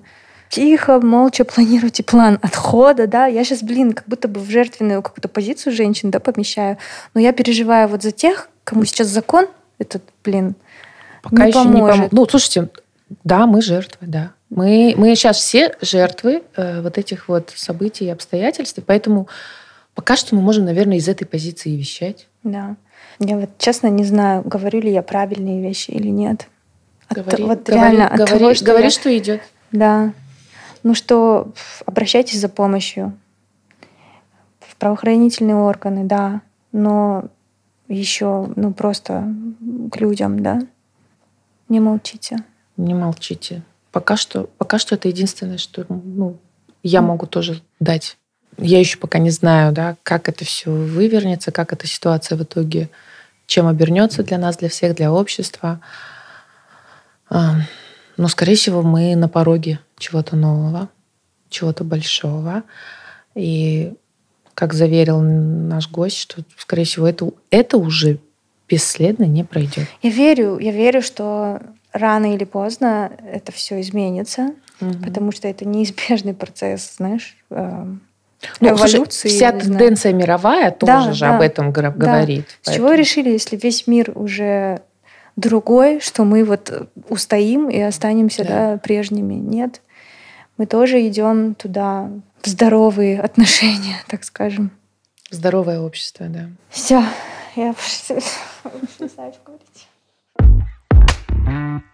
Тихо, молча планируйте план отхода, да. Я сейчас, блин, как будто бы в жертвенную какую-то позицию женщин, да, помещаю. Но я переживаю вот за тех, кому сейчас закон этот, блин, Пока не еще поможет. не пом... Ну, слушайте, да, мы жертвы, да. Мы, мы сейчас все жертвы э, вот этих вот событий и обстоятельств, и поэтому пока что мы можем, наверное, из этой позиции вещать. Да. Я вот честно не знаю, говорю ли я правильные вещи или нет. От, говори, вот говори, реально говори, от говори, что говори, я... что идет. Да. Ну что, обращайтесь за помощью в правоохранительные органы, да, но еще, ну просто к людям, да. Не молчите. Не молчите. Пока что, пока что это единственное, что ну, я могу тоже дать я еще пока не знаю, да, как это все вывернется, как эта ситуация в итоге, чем обернется для нас, для всех, для общества. А, Но, ну, скорее всего, мы на пороге чего-то нового, чего-то большого. И, как заверил наш гость, что, скорее всего, это, это уже бесследно не пройдет. Я верю, я верю, что рано или поздно это все изменится, угу. потому что это неизбежный процесс, знаешь, эм, ну, эволюции. вся тенденция знаю. мировая тоже да, же да, об этом говорит. Да. Поэтому. С чего решили, если весь мир уже другой, что мы вот устоим и останемся да. Да, прежними? Нет. Мы тоже идем туда в здоровые отношения, так скажем. Здоровое общество, да. Все, я не знаю, что говорить.